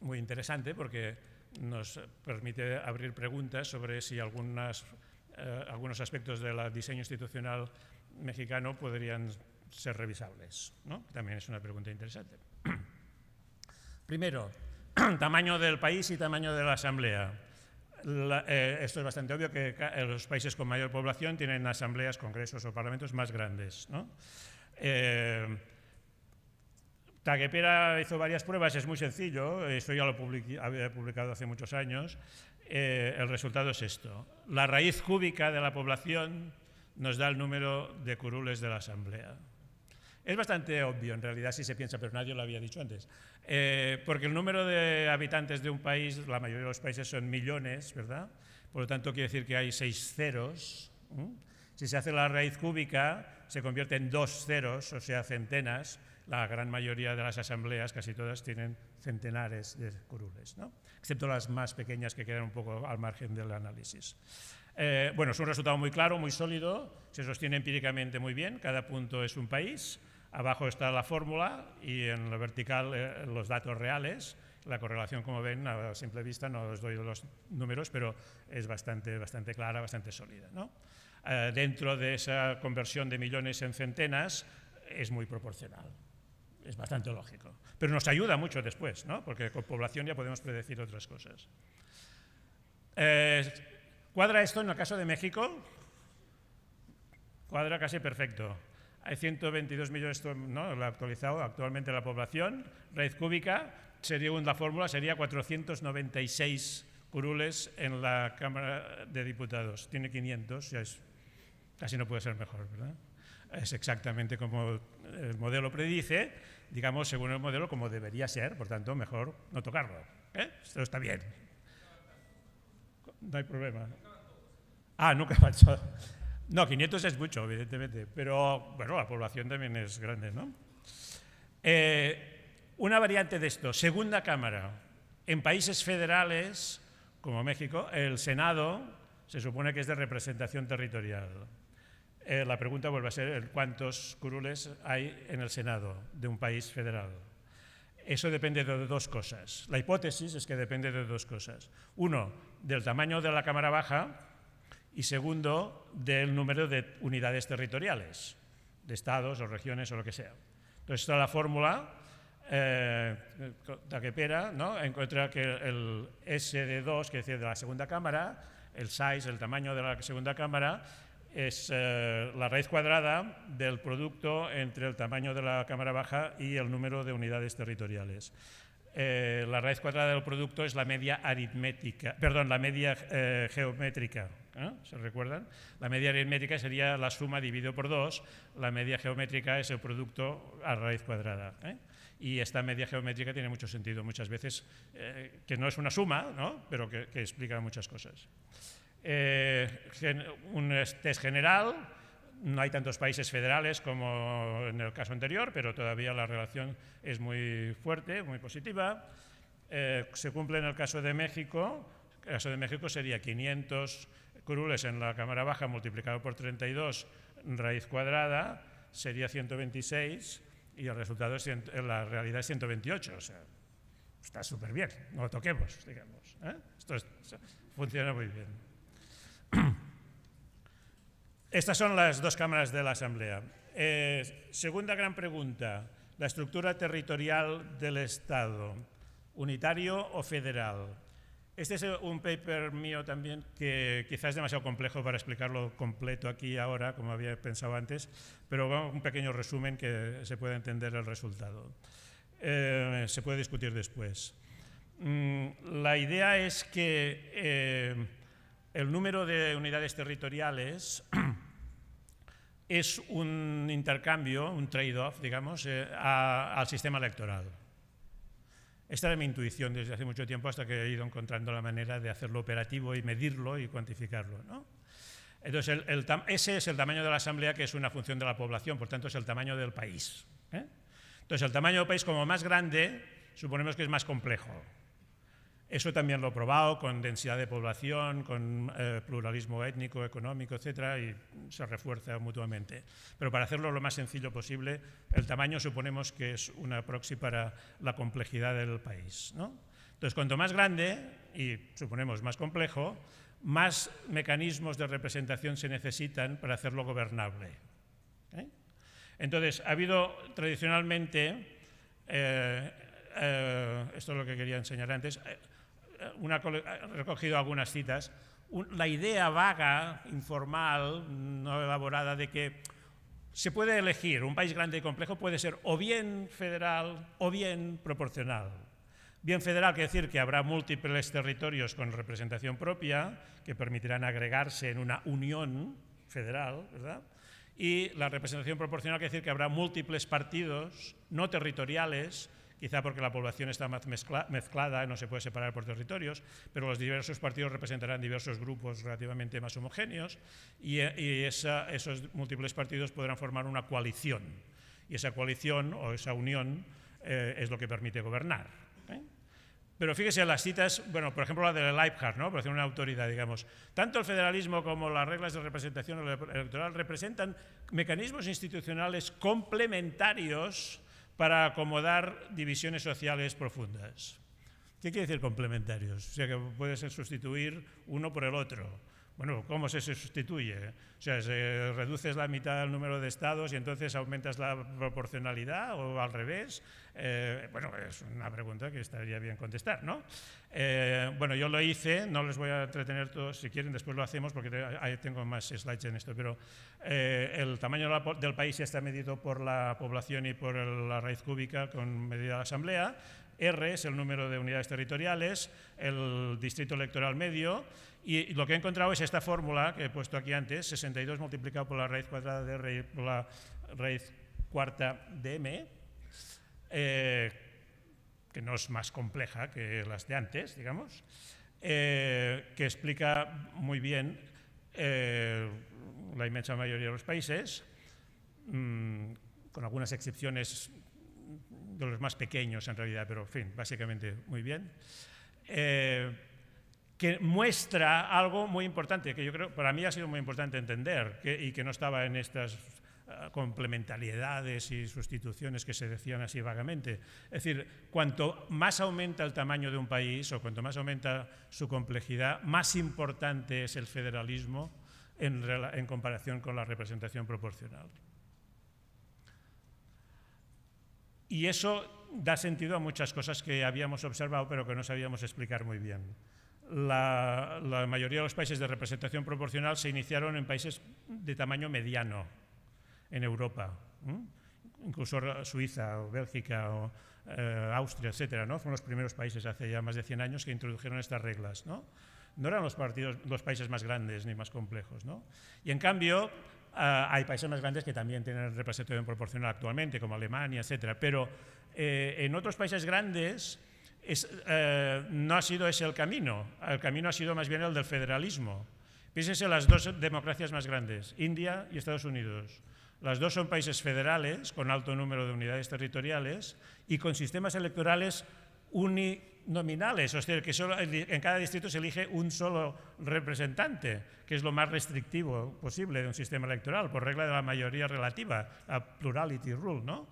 muy interesante porque nos permite abrir preguntas sobre si eh, algunos aspectos del diseño institucional mexicano podrían ser revisables. ¿no? También es una pregunta interesante. Primero, tamaño del país y tamaño de la Asamblea. Eh, esto es bastante obvio que eh, los países con mayor población tienen asambleas, congresos o parlamentos más grandes. ¿no? Taguepera hizo varias pruebas, es muy sencillo, esto ya lo había publicado hace muchos años. Eh, el resultado es esto. La raíz cúbica de la población nos da el número de curules de la Asamblea. Es bastante obvio, en realidad, si se piensa, pero nadie lo había dicho antes. Eh, porque el número de habitantes de un país, la mayoría de los países son millones, ¿verdad? Por lo tanto, quiere decir que hay seis ceros. Si se hace la raíz cúbica, se convierte en dos ceros, o sea, centenas, la gran mayoría de las asambleas, casi todas, tienen centenares de curules, ¿no? excepto las más pequeñas que quedan un poco al margen del análisis. Eh, bueno, es un resultado muy claro, muy sólido, se sostiene empíricamente muy bien, cada punto es un país, abajo está la fórmula y en la vertical eh, los datos reales, la correlación, como ven, a simple vista, no os doy los números, pero es bastante, bastante clara, bastante sólida. Eh, dentro de esa conversión de millones en centenas es muy proporcional es bastante lógico. Pero nos ayuda mucho después, ¿no? porque con población ya podemos predecir otras cosas. Eh, cuadra esto en el caso de México, cuadra casi perfecto. Hay 122 millones, ¿no? lo ha actualizado actualmente la población, Raíz cúbica, sería la fórmula sería 496 curules en la Cámara de Diputados. Tiene 500, ya es, casi no puede ser mejor, ¿verdad? Es exactamente como el modelo predice, digamos, según el modelo, como debería ser, por tanto, mejor no tocarlo. ¿eh? Esto está bien. No hay problema. Ah, nunca No, 500 es mucho, evidentemente, pero bueno, la población también es grande, ¿no? Eh, una variante de esto, segunda cámara. En países federales, como México, el Senado se supone que es de representación territorial. Eh, la pregunta vuelve a ser cuántos curules hay en el Senado de un país federado. Eso depende de dos cosas. La hipótesis es que depende de dos cosas. Uno, del tamaño de la Cámara Baja y segundo, del número de unidades territoriales, de estados o regiones o lo que sea. Entonces está la fórmula, eh, la que pera, ¿no? encuentra que el de 2 que es decir, de la segunda Cámara, el size, el tamaño de la segunda Cámara, es eh, la raíz cuadrada del producto entre el tamaño de la cámara baja y el número de unidades territoriales. Eh, la raíz cuadrada del producto es la media aritmética, perdón, la media eh, geométrica, ¿se recuerdan? La media aritmética sería la suma dividido por dos, la media geométrica es el producto a raíz cuadrada. Y esta media geométrica tiene mucho sentido muchas veces, que no es una suma, pero que explica muchas cosas. Eh, un test general, no hay tantos países federales como en el caso anterior, pero todavía la relación es muy fuerte, muy positiva. Eh, se cumple en el caso de México, el caso de México sería 500 crules en la cámara baja multiplicado por 32 raíz cuadrada, sería 126 y el resultado es, la realidad es 128, o sea, está súper bien, no lo toquemos, digamos. ¿eh? Esto funciona muy bien. Estas son las dos cámaras de la Asamblea. Eh, segunda gran pregunta, la estructura territorial del Estado, unitario o federal. Este es un paper mío también que quizás es demasiado complejo para explicarlo completo aquí ahora, como había pensado antes, pero un pequeño resumen que se pueda entender el resultado. Eh, se puede discutir después. Mm, la idea es que eh, el número de unidades territoriales es un intercambio, un trade-off, digamos, eh, al sistema electoral. Esta era mi intuición desde hace mucho tiempo hasta que he ido encontrando la manera de hacerlo operativo y medirlo y cuantificarlo. Entonces, ese es el tamaño de la Asamblea, que es una función de la población, por tanto, es el tamaño del país. ¿eh? Entonces, el tamaño del país como más grande, suponemos que es más complejo. Eso también lo he probado con densidad de población, con eh, pluralismo étnico, económico, etcétera, y se refuerza mutuamente. Pero para hacerlo lo más sencillo posible, el tamaño suponemos que es una proxy para la complejidad del país. Entonces, cuanto más grande y suponemos más complejo, más mecanismos de representación se necesitan para hacerlo gobernable. ¿eh? Entonces, ha habido tradicionalmente, eh, esto es lo que quería enseñar antes, eh, eh, recogido algunas citas, la idea vaga, informal, no elaborada de que se puede elegir, un país grande y complejo puede ser o bien federal o bien proporcional. Bien federal quiere decir que habrá múltiples territorios con representación propia que permitirán agregarse en una unión federal, ¿verdad? Y la representación proporcional quiere decir que habrá múltiples partidos no territoriales quizá porque la población está más mezclada mezclada, no se puede separar por territorios, pero los diversos partidos representarán diversos grupos relativamente más homogéneos y, eh, esos múltiples partidos podrán formar una coalición. Y esa coalición o esa unión eh, es lo que permite gobernar. ¿eh? Pero fíjese, las citas, bueno, por ejemplo la de Leibhardt, ¿no? por hacer una autoridad, digamos. Tanto el federalismo como las reglas de representación electoral representan mecanismos institucionales complementarios para acomodar divisiones sociales profundas. ¿Qué quiere decir complementarios? O sea, que puede ser sustituir uno por el otro. Bueno, ¿cómo se sustituye? O sea, ¿reduces la mitad del número de estados y entonces aumentas la proporcionalidad o al revés? Eh, bueno, es una pregunta que estaría bien contestar, ¿no? Eh, bueno, yo lo hice, no les voy a entretener todos, si quieren después lo hacemos porque tengo más slides en esto, pero eh, el tamaño del país ya está medido por la población y por la raíz cúbica con medida de asamblea, R es el número de unidades territoriales, el distrito electoral medio, y lo que he encontrado es esta fórmula que he puesto aquí antes, 62 multiplicado por la raíz cuadrada de R por la raíz cuarta de m, eh, que no es más compleja que las de antes, digamos, eh, que explica muy bien eh, la inmensa mayoría de los países, mm, con algunas excepciones de los más pequeños en realidad, pero en fin, básicamente muy bien que muestra algo muy importante, que yo creo, para mí ha sido muy importante entender y que no estaba en estas ah, complementariedades y sustituciones que se decían así vagamente. Es decir, cuanto más aumenta el tamaño de un país o cuanto más aumenta su complejidad, más importante es el federalismo en comparación con la representación proporcional. Y eso da sentido a muchas cosas que habíamos observado pero que no sabíamos explicar muy bien la, mayoría de los países de representación proporcional se iniciaron en países de tamaño mediano en Europa, incluso Suiza Bélgica o eh, Austria, etcétera, ¿no? Fueron los primeros países hace ya más de 100 años que introdujeron estas reglas, ¿no? eran los, partidos, los países más grandes ni más complejos, Y en cambio, ah, hay países más grandes que también tienen representación proporcional actualmente, como Alemania, etcétera, pero eh, en otros países grandes eh, no ha sido ese el camino, el camino ha sido más bien el del federalismo. Piénsense las dos democracias más grandes, India y Estados Unidos. Las dos son países federales con alto número de unidades territoriales y con sistemas electorales uninominales, o sea, que solo en cada distrito se elige un solo representante, que es lo más restrictivo posible de un sistema electoral, por regla de la mayoría relativa, a plurality rule, ¿no?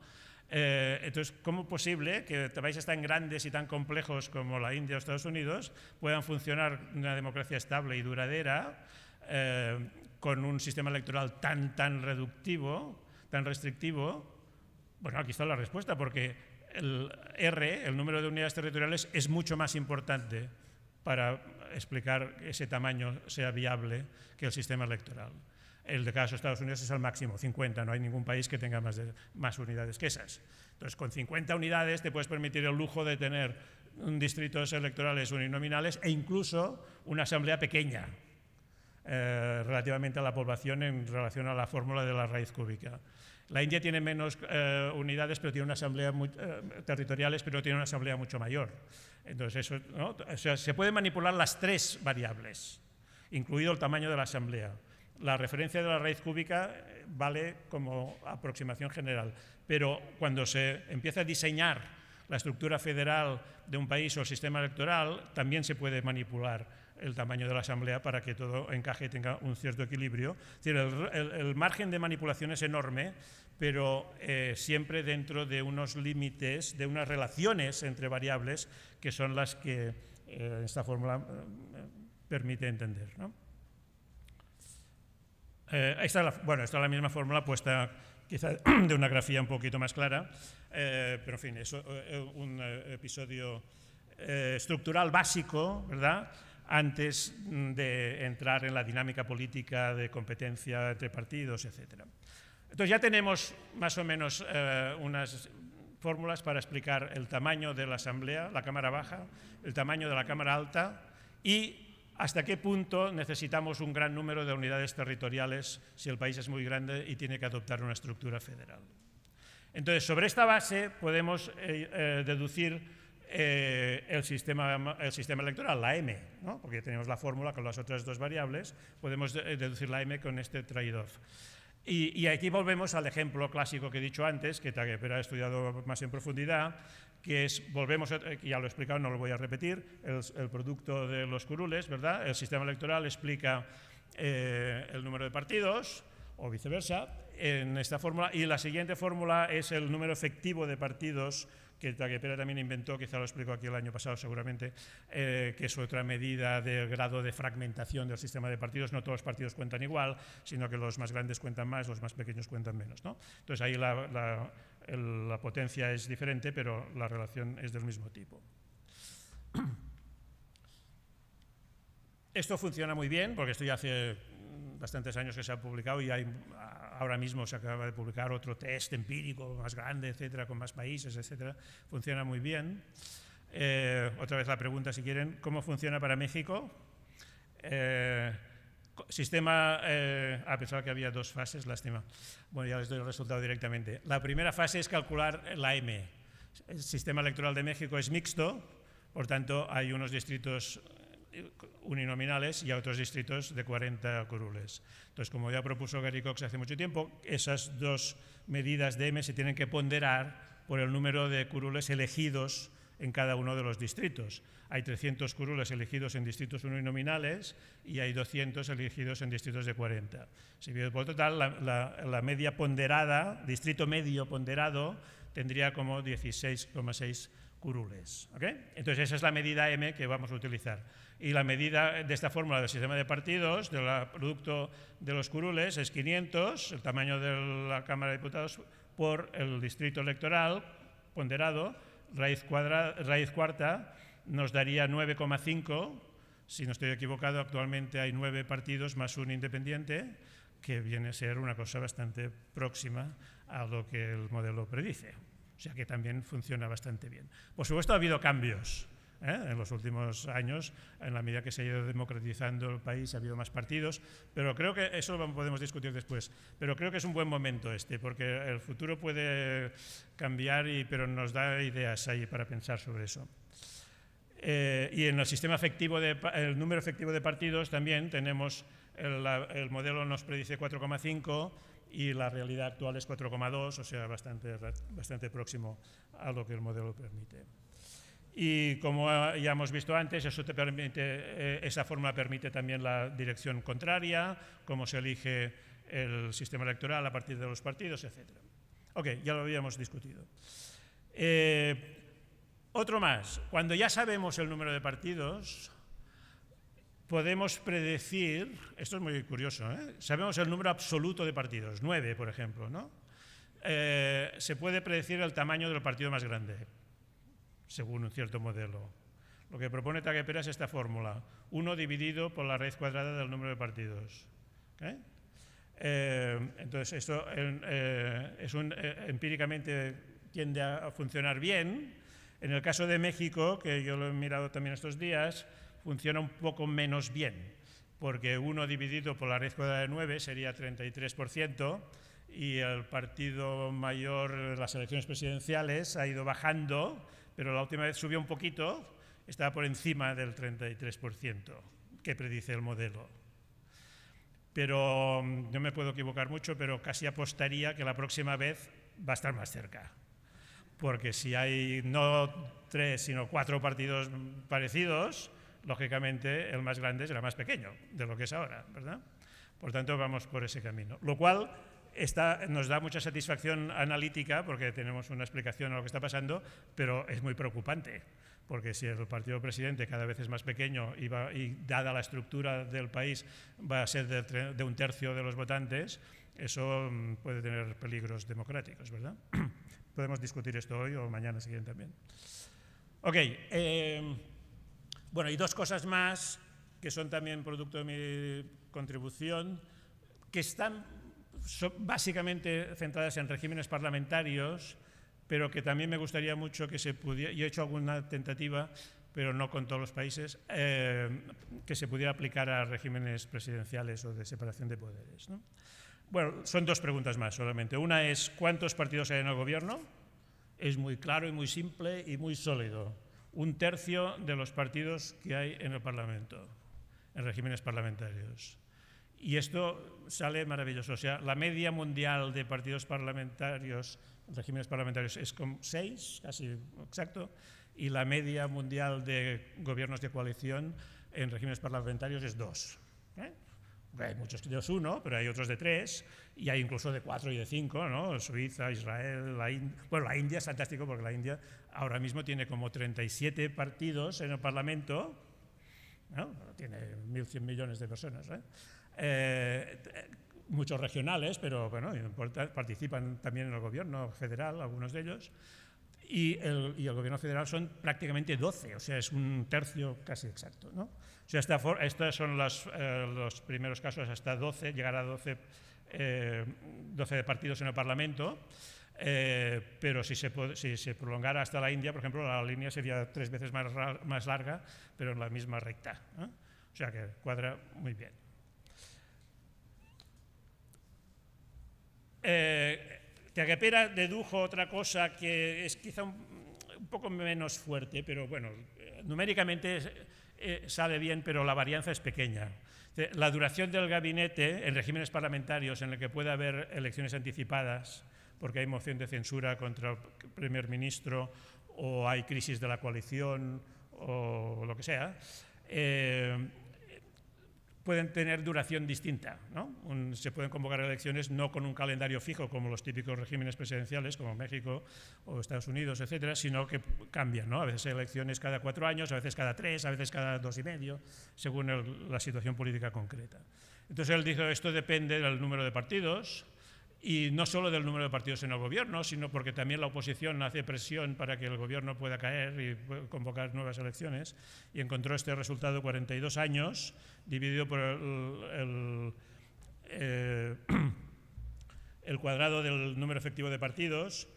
Eh, entonces, ¿cómo es posible que países tan grandes y tan complejos como la India o Estados Unidos puedan funcionar una democracia estable y duradera eh, con un sistema electoral tan, tan reductivo, tan restrictivo? Bueno, aquí está la respuesta, porque el R, el número de unidades territoriales, es mucho más importante para explicar que ese tamaño sea viable que el sistema electoral el de caso de Estados Unidos es al máximo, 50, no hay ningún país que tenga más, unidades que esas. Entonces, con 50 unidades te puedes permitir el lujo de tener distritos electorales uninominales e incluso una asamblea pequeña eh, relativamente a la población en relación a la fórmula de la raíz cúbica. La India tiene menos eh, unidades, pero tiene una asamblea eh, territoriales, pero tiene una asamblea mucho mayor. Entonces, eso, se pueden manipular las tres variables, incluido el tamaño de la asamblea. La referencia de la raíz cúbica eh, vale como aproximación general, pero cuando se empieza a diseñar la estructura federal de un país o el sistema electoral, también se puede manipular el tamaño de la Asamblea para que todo encaje y tenga un cierto equilibrio. el, margen de manipulación es enorme, pero eh, siempre dentro de unos límites, de unas relaciones entre variables que son las que eh, esta fórmula permite entender. Eh, esta la, bueno, esta es la misma fórmula puesta quizá de una grafía un poquito más clara, eh, pero en fin, es eh, eh, un episodio estructural básico, ¿verdad? Antes de entrar en la dinámica política de competencia entre partidos, etc. Entonces ya tenemos más o menos unas fórmulas para explicar el tamaño de la Asamblea, la Cámara Baja, el tamaño de la Cámara Alta y hasta qué punto necesitamos un gran número de unidades territoriales si el país es muy grande y tiene que adoptar una estructura federal. Entonces, sobre esta base podemos eh, eh, deducir eh, el, sistema, electoral, la M, porque tenemos la fórmula con las otras dos variables, podemos deducir la M con este trade-off. Y, aquí volvemos al ejemplo clásico que he dicho antes, que Taguepera ha estudiado más en profundidad, que es, volvemos, eh, ya lo he explicado, no lo voy a repetir, el, producto de los curules, ¿verdad? El sistema electoral explica eh, el número de partidos, o viceversa, en esta fórmula, y la siguiente fórmula es el número efectivo de partidos que Taquepera también inventó, quizá lo explico aquí el año pasado seguramente, eh, que es otra medida del grado de fragmentación del sistema de partidos. No todos los partidos cuentan igual, sino que los más grandes cuentan más, los más pequeños cuentan menos. Entonces ahí la, la potencia es diferente, pero la relación es del mismo tipo. Esto funciona muy bien, porque esto ya hace bastantes años que se ha publicado y hay ahora mismo se acaba de publicar otro test empírico más grande, etcétera, con más países, etcétera. Funciona muy bien. Eh, otra vez la pregunta, si quieren, ¿cómo funciona para México? Eh, sistema, eh, ah, pensaba que había dos fases, lástima. Bueno, ya les doy el resultado directamente. La primera fase es calcular la M. El sistema electoral de México es mixto, por tanto, hay unos distritos uninominales y a otros distritos de 40 curules. Entonces, como ya propuso Gary Cox hace mucho tiempo, esas dos medidas de M se tienen que ponderar por el número de curules elegidos en cada uno de los distritos. Hay 300 curules elegidos en distritos uninominales y hay 200 elegidos en distritos de 40. Si bien por total, la, la media ponderada, distrito medio ponderado, tendría como 16,6 curules. Entonces, esa es la medida M que vamos a utilizar. Y la medida de esta fórmula del sistema de partidos, del producto de los curules, es 500, el tamaño de la Cámara de Diputados por el distrito electoral ponderado, raíz, cuadrada raíz cuarta, nos daría 9,5. Si no estoy equivocado, actualmente hay nueve partidos más un independiente, que viene a ser una cosa bastante próxima a lo que el modelo predice. O sea que también funciona bastante bien. Por supuesto, ha habido cambios. ¿eh? en los últimos años, en la medida que se ha ido democratizando el país, ha habido más partidos, pero creo que eso lo podemos discutir después. Pero creo que es un buen momento este, porque el futuro puede cambiar, y, pero nos da ideas ahí para pensar sobre eso. Eh, y en el sistema efectivo, el número efectivo de partidos también tenemos, el, el modelo nos predice 4,5 y la realidad actual es 4,2, o sea, bastante, bastante próximo a lo que el modelo permite. Y como ya hemos visto antes, eso te permite, eh, esa fórmula permite también la dirección contraria, cómo se elige el sistema electoral a partir de los partidos, etc. Ok, ya lo habíamos discutido. Eh, otro más, cuando ya sabemos el número de partidos, podemos predecir, esto es muy curioso, ¿eh? sabemos el número absoluto de partidos, nueve, por ejemplo, ¿no? Eh, se puede predecir el tamaño del partido más grande, según un cierto modelo. Lo que propone Taquepera es esta fórmula, 1 dividido por la raíz cuadrada del número de partidos. ¿eh? entonces, esto es un, empíricamente tiende a funcionar bien. En el caso de México, que yo lo he mirado también estos días, funciona un poco menos bien, porque uno dividido por la raíz cuadrada de 9 sería 33%, y el partido mayor de las elecciones presidenciales ha ido bajando, pero la última vez subió un poquito, estaba por encima del 33% que predice el modelo. Pero mm, no me puedo equivocar mucho, pero casi apostaría que la próxima vez va a estar más cerca. Porque si hay no tres, sino cuatro partidos parecidos, lógicamente el más grande será más pequeño de lo que es ahora, ¿verdad? Por tanto, vamos por ese camino. Lo cual nos da mucha satisfacción analítica porque tenemos una explicación a lo que está pasando, pero es muy preocupante, porque si el partido presidente cada vez es más pequeño y, dada la estructura del país va a ser de, un tercio de los votantes, eso mm, puede tener peligros democráticos, ¿verdad? Podemos discutir esto hoy o mañana siguiente también. Ok. Em, bueno, y dos cosas más que son también producto de mi contribución, que están básicamente centradas en regímenes parlamentarios, pero que también me gustaría mucho que se pudiera, y he hecho alguna tentativa, pero no con todos los países, eh, que se pudiera aplicar a regímenes presidenciales o de separación de poderes. Bueno, son dos preguntas más solamente. Una es, ¿cuántos partidos hay en el gobierno? Es muy claro y muy simple y muy sólido un tercio de los partidos que hay en el Parlamento, en regímenes parlamentarios. Y esto sale maravilloso. O sea, la media mundial de partidos parlamentarios, regímenes parlamentarios, es con seis, casi exacto, y la media mundial de gobiernos de coalición en regímenes parlamentarios es dos. ¿eh? hay muchos de uno, pero hay otros de tres, y hay incluso de cuatro y de cinco, ¿no? Suiza, Israel, la India. Bueno, la India es fantástico porque la India ahora mismo tiene como 37 partidos en el Parlamento, ¿no? tiene 1.100 millones de personas, ¿eh? ¿eh? muchos regionales, pero bueno, participan también en el gobierno federal, algunos de ellos. Y el, y el gobierno federal son prácticamente 12, o sea, es un tercio casi exacto, ¿no? estos son eh, los, primeros casos, hasta 12, llegar a 12, eh, partidos en el Parlamento. Eh, pero si se, se, prolongara hasta la India, por ejemplo, la línea sería tres veces más, más larga, pero en la misma recta. O sea que cuadra muy bien. Eh, dedujo otra cosa que es quizá un, un poco menos fuerte, pero bueno, numéricamente eh, sale bien, pero la varianza es pequeña. La duración del gabinete en regímenes parlamentarios en el que puede haber elecciones anticipadas, porque hay moción de censura contra el primer ministro o hay crisis de la coalición o lo que sea, eh, pueden tener duración distinta. ¿no? se pueden convocar elecciones no con un calendario fijo como los típicos regímenes presidenciales como México o Estados Unidos, etcétera, sino que cambian. ¿no? A veces hay elecciones cada cuatro años, a veces cada tres, a veces cada dos y medio, según la situación política concreta. Entonces él dijo, esto depende del número de partidos, y no solo del número de partidos en el gobierno, sino porque también la oposición hace presión para que el gobierno pueda caer y convocar nuevas elecciones, y encontró este resultado 42 años, dividido por eh, el, cuadrado del número efectivo de partidos.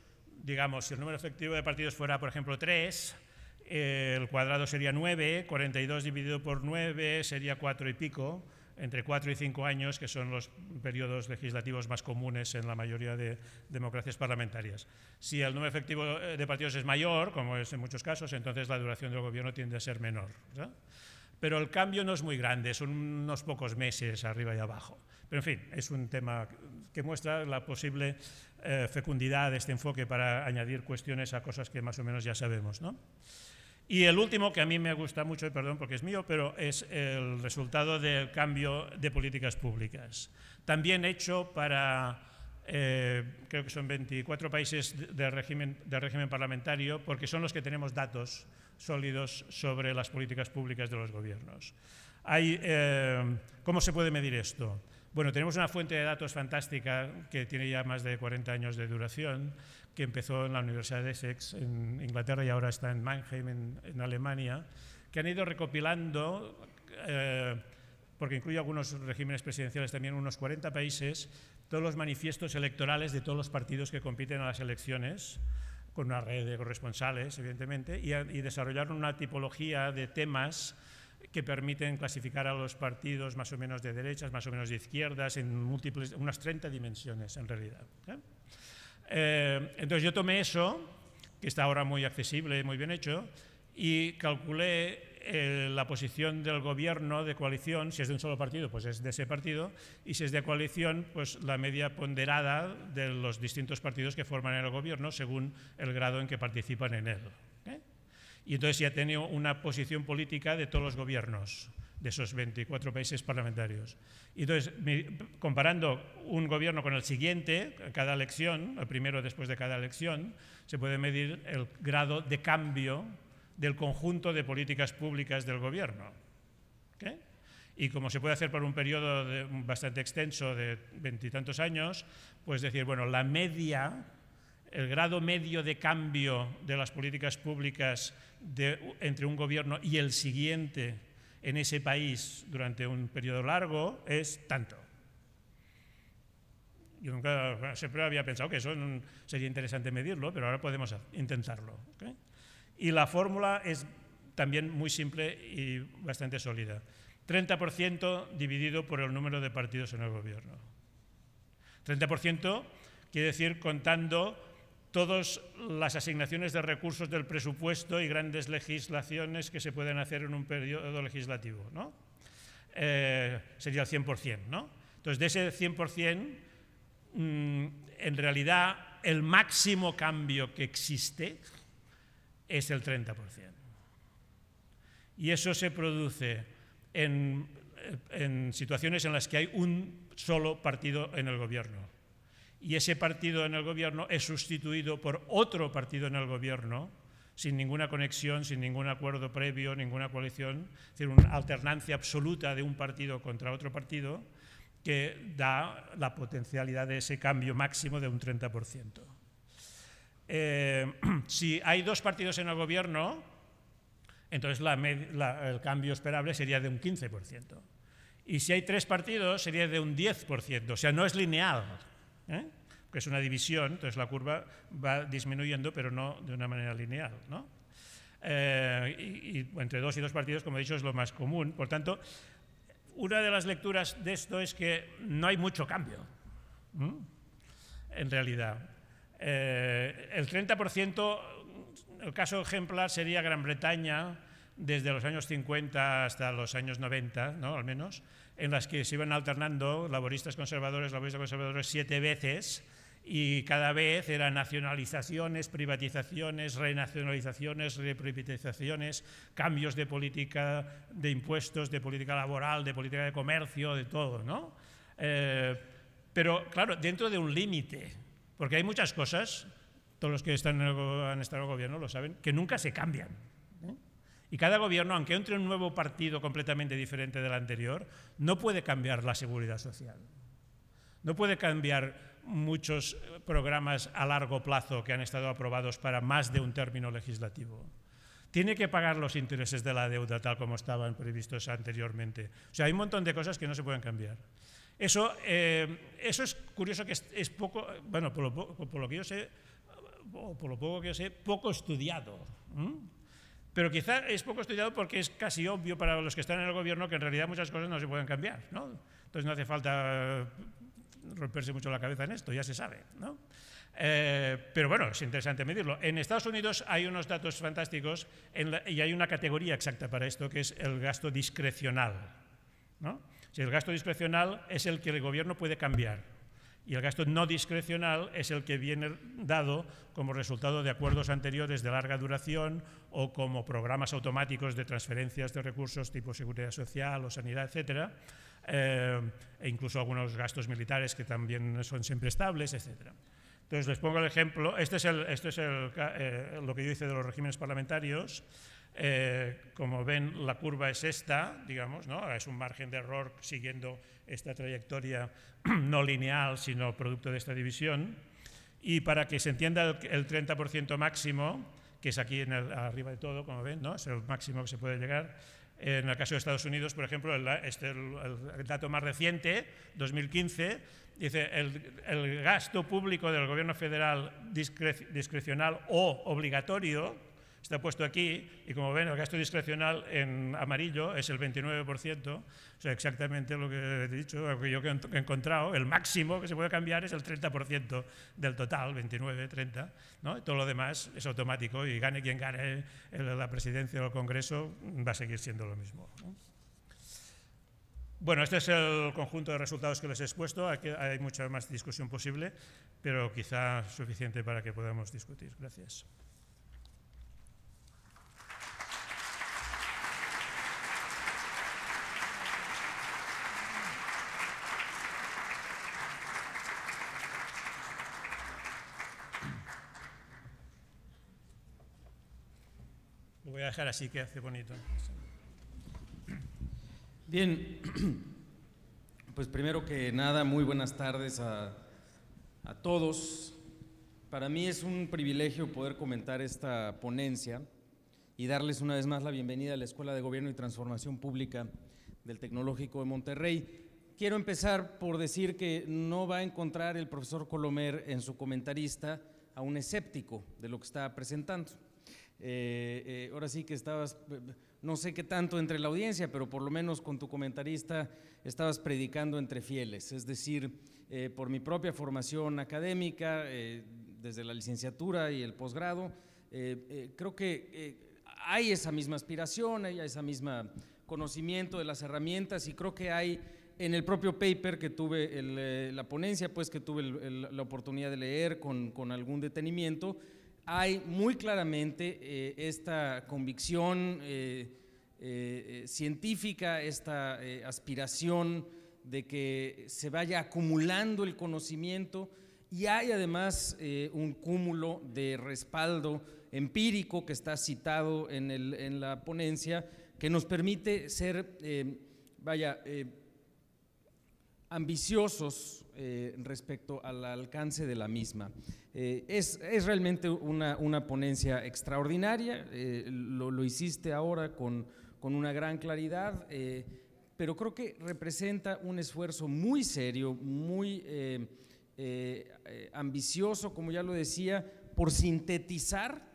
Digamos, si el número efectivo de partidos fuera, por ejemplo, 3, eh, el cuadrado sería 9, 42 dividido por 9 sería 4 y pico, entre cuatro y cinco años, que son los periodos legislativos más comunes en la mayoría de democracias parlamentarias. Si el número efectivo eh, de partidos es mayor, como es en muchos casos, entonces la duración del gobierno tiende a ser menor. Pero el cambio no es muy grande, son unos pocos meses arriba y abajo. Pero en fin, es un tema que muestra la posible eh, fecundidad de este enfoque para añadir cuestiones a cosas que más o menos ya sabemos. ¿no? Y el último, que a mí me gusta mucho, y perdón porque es mío, pero es el resultado del cambio de políticas públicas. También hecho para, eh, creo que son 24 países del régimen, de régimen parlamentario, porque son los que tenemos datos sólidos sobre las políticas públicas de los gobiernos. Hay, eh, ¿Cómo se puede medir esto? Bueno, tenemos una fuente de datos fantástica que tiene ya más de 40 años de duración, que empezó en la Universidad de Essex, en Inglaterra, y ahora está en Mannheim, en, Alemania, que han ido recopilando, eh, porque incluye algunos regímenes presidenciales también, unos 40 países, todos los manifiestos electorales de todos los partidos que compiten a las elecciones, con una red de corresponsales, evidentemente, y, desarrollaron una tipología de temas que permiten clasificar a los partidos más o menos de derechas, más o menos de izquierdas, en múltiples, unas 30 dimensiones en realidad. ¿eh? Eh, entonces yo tomé eso, que está ahora muy accesible, muy bien hecho, y calculé eh, la posición del gobierno de coalición, si es de un solo partido, pues es de ese partido, y si es de coalición, pues la media ponderada de los distintos partidos que forman el gobierno según el grado en que participan en él. ¿eh? Y entonces ya tenía una posición política de todos los gobiernos de esos 24 países parlamentarios. Y entonces, comparando un gobierno con el siguiente, cada elección, el primero después de cada elección, se puede medir el grado de cambio del conjunto de políticas públicas del gobierno. Y como se puede hacer por un periodo bastante extenso de veintitantos años, pues decir, bueno, la media, el grado medio de cambio de las políticas públicas de, entre un gobierno y el siguiente en ese país durante un periodo largo es tanto. Yo nunca, siempre había pensado que eso sería interesante medirlo, pero ahora podemos intentarlo. Y la fórmula es también muy simple y bastante sólida. 30% dividido por el número de partidos en el gobierno. 30% quiere decir contando todas las asignaciones de recursos del presupuesto y grandes legislaciones que se pueden hacer en un periodo legislativo, ¿no? Eh, sería el 100%, Entonces, de ese 100%, mm, en realidad, el máximo cambio que existe es el 30%. Y eso se produce en situaciones en las que hay un solo partido en el gobierno y ese partido en el gobierno es sustituido por otro partido en el gobierno, sin ninguna conexión, sin ningún acuerdo previo, ninguna coalición, es decir, una alternancia absoluta de un partido contra otro partido que da la potencialidad de ese cambio máximo de un 30%. Eh, si hay dos partidos en el gobierno, entonces el cambio esperable sería de un 15%. Y si hay tres partidos, sería de un 10%, o sea, no es lineal. ¿eh? que es una división, entonces la curva va disminuyendo, pero no de una manera lineal. ¿no? Eh, y, entre dos y dos partidos, como he dicho, es lo más común. Por tanto, una de las lecturas de esto es que no hay mucho cambio, en realidad. Eh, el 30%, el caso ejemplar sería Gran Bretaña, desde los años 50 hasta los años 90, ¿no? al menos, en las que se iban alternando laboristas conservadores, laboristas conservadores siete veces y cada vez eran nacionalizaciones, privatizaciones, renacionalizaciones, reprivatizaciones, cambios de política de impuestos, de política laboral, de política de comercio, de todo, ¿no? Eh, pero claro, dentro de un límite, porque hay muchas cosas, todos los que están han estado en el gobierno lo saben, que nunca se cambian. Y cada gobierno, aunque entre un nuevo partido completamente diferente del anterior, no puede cambiar la seguridad social. No puede cambiar muchos eh, programas a largo plazo que han estado aprobados para más de un término legislativo. Tiene que pagar los intereses de la deuda tal como estaban previstos anteriormente. O sea, hay un montón de cosas que no se pueden cambiar. Eso, eh, eso es curioso que es, poco, bueno, por lo, que yo sé, por lo poco que sé, poco estudiado. Pero quizá es poco estudiado porque es casi obvio para los que están en el gobierno que en realidad muchas cosas no se pueden cambiar, ¿no? Entonces no hace falta romperse mucho la cabeza en esto, ya se sabe, eh, pero bueno, es interesante medirlo. En Estados Unidos hay unos datos fantásticos y hay una categoría exacta para esto que es el gasto discrecional. Si el gasto discrecional es el que el gobierno puede cambiar, y el gasto no discrecional es el que viene dado como resultado de acuerdos anteriores de larga duración o como programas automáticos de transferencias de recursos tipo seguridad social o sanidad, etc. Eh, e incluso algunos gastos militares que también son siempre estables, etc. Entonces, les pongo el ejemplo. Este es, el, este es el, eh, lo que yo hice de los regímenes parlamentarios. Eh, como ven, la curva es esta, digamos, ¿no? es un margen de error siguiendo esta trayectoria no lineal, sino producto de esta división. Y para que se entienda el, 30% máximo, que es aquí en arriba de todo, como ven, ¿no? es el máximo que se puede llegar. En el caso de Estados Unidos, por ejemplo, el, este, dato más reciente, 2015, dice el gasto público del gobierno federal discrecional o obligatorio, Está puesto aquí y como ven el gasto discrecional en amarillo es el 29%, o sea, exactamente lo que he dicho, lo que yo he encontrado, el máximo que se puede cambiar es el 30% del total, 29, 30, todo lo demás es automático y gane quien gane la presidencia o el Congreso va a seguir siendo lo mismo. Bueno, este es el conjunto de resultados que les he expuesto. Aquí hay mucha más discusión posible, pero quizá suficiente para que podamos discutir. Gracias. dejar así que hace bonito. Bien, pues primero que nada, muy buenas tardes a, a todos. Para mí es un privilegio poder comentar esta ponencia y darles una vez más la bienvenida a la Escuela de Gobierno y Transformación Pública del Tecnológico de Monterrey. Quiero empezar por decir que no va a encontrar el profesor Colomer en su comentarista a un escéptico de lo que está presentando. Eh, eh, ahora sí que estabas, no sé qué tanto entre la audiencia, pero por lo menos con tu comentarista estabas predicando entre fieles, es decir, eh, por mi propia formación académica, desde la licenciatura y el posgrado, creo que hay esa misma aspiración, hay esa misma conocimiento de las herramientas y creo que hay en el propio paper que tuve, la ponencia pues que tuve la oportunidad de leer con algún detenimiento, hay muy claramente eh, esta convicción eh, eh, científica, esta aspiración de que se vaya acumulando el conocimiento y hay además un cúmulo de respaldo empírico que está citado en la ponencia que nos permite ser, vaya, ambiciosos eh, respecto al alcance de la misma. Eh, es, realmente una, ponencia extraordinaria, eh, lo, hiciste ahora con una gran claridad, pero creo que representa un esfuerzo muy serio, muy ambicioso, como ya lo decía, por sintetizar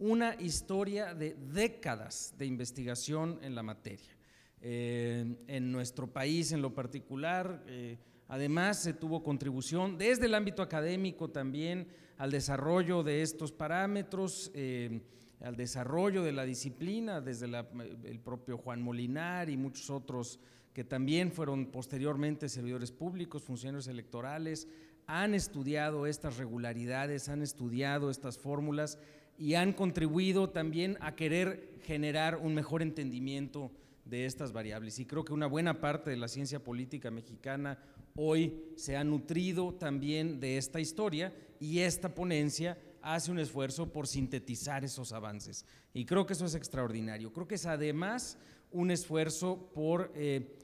una historia de décadas de investigación en la materia. Eh, en nuestro país en lo particular. Eh, además, se tuvo contribución desde el ámbito académico también al desarrollo de estos parámetros, eh, al desarrollo de la disciplina, desde el propio Juan Molinar y muchos otros que también fueron posteriormente servidores públicos, funcionarios electorales, han estudiado estas regularidades, han estudiado estas fórmulas y han contribuido también a querer generar un mejor entendimiento de estas variables. Y creo que una buena parte de la ciencia política mexicana hoy se ha nutrido también de esta historia y esta ponencia hace un esfuerzo por sintetizar esos avances. Y creo que eso es extraordinario. Creo que es además un esfuerzo por eh,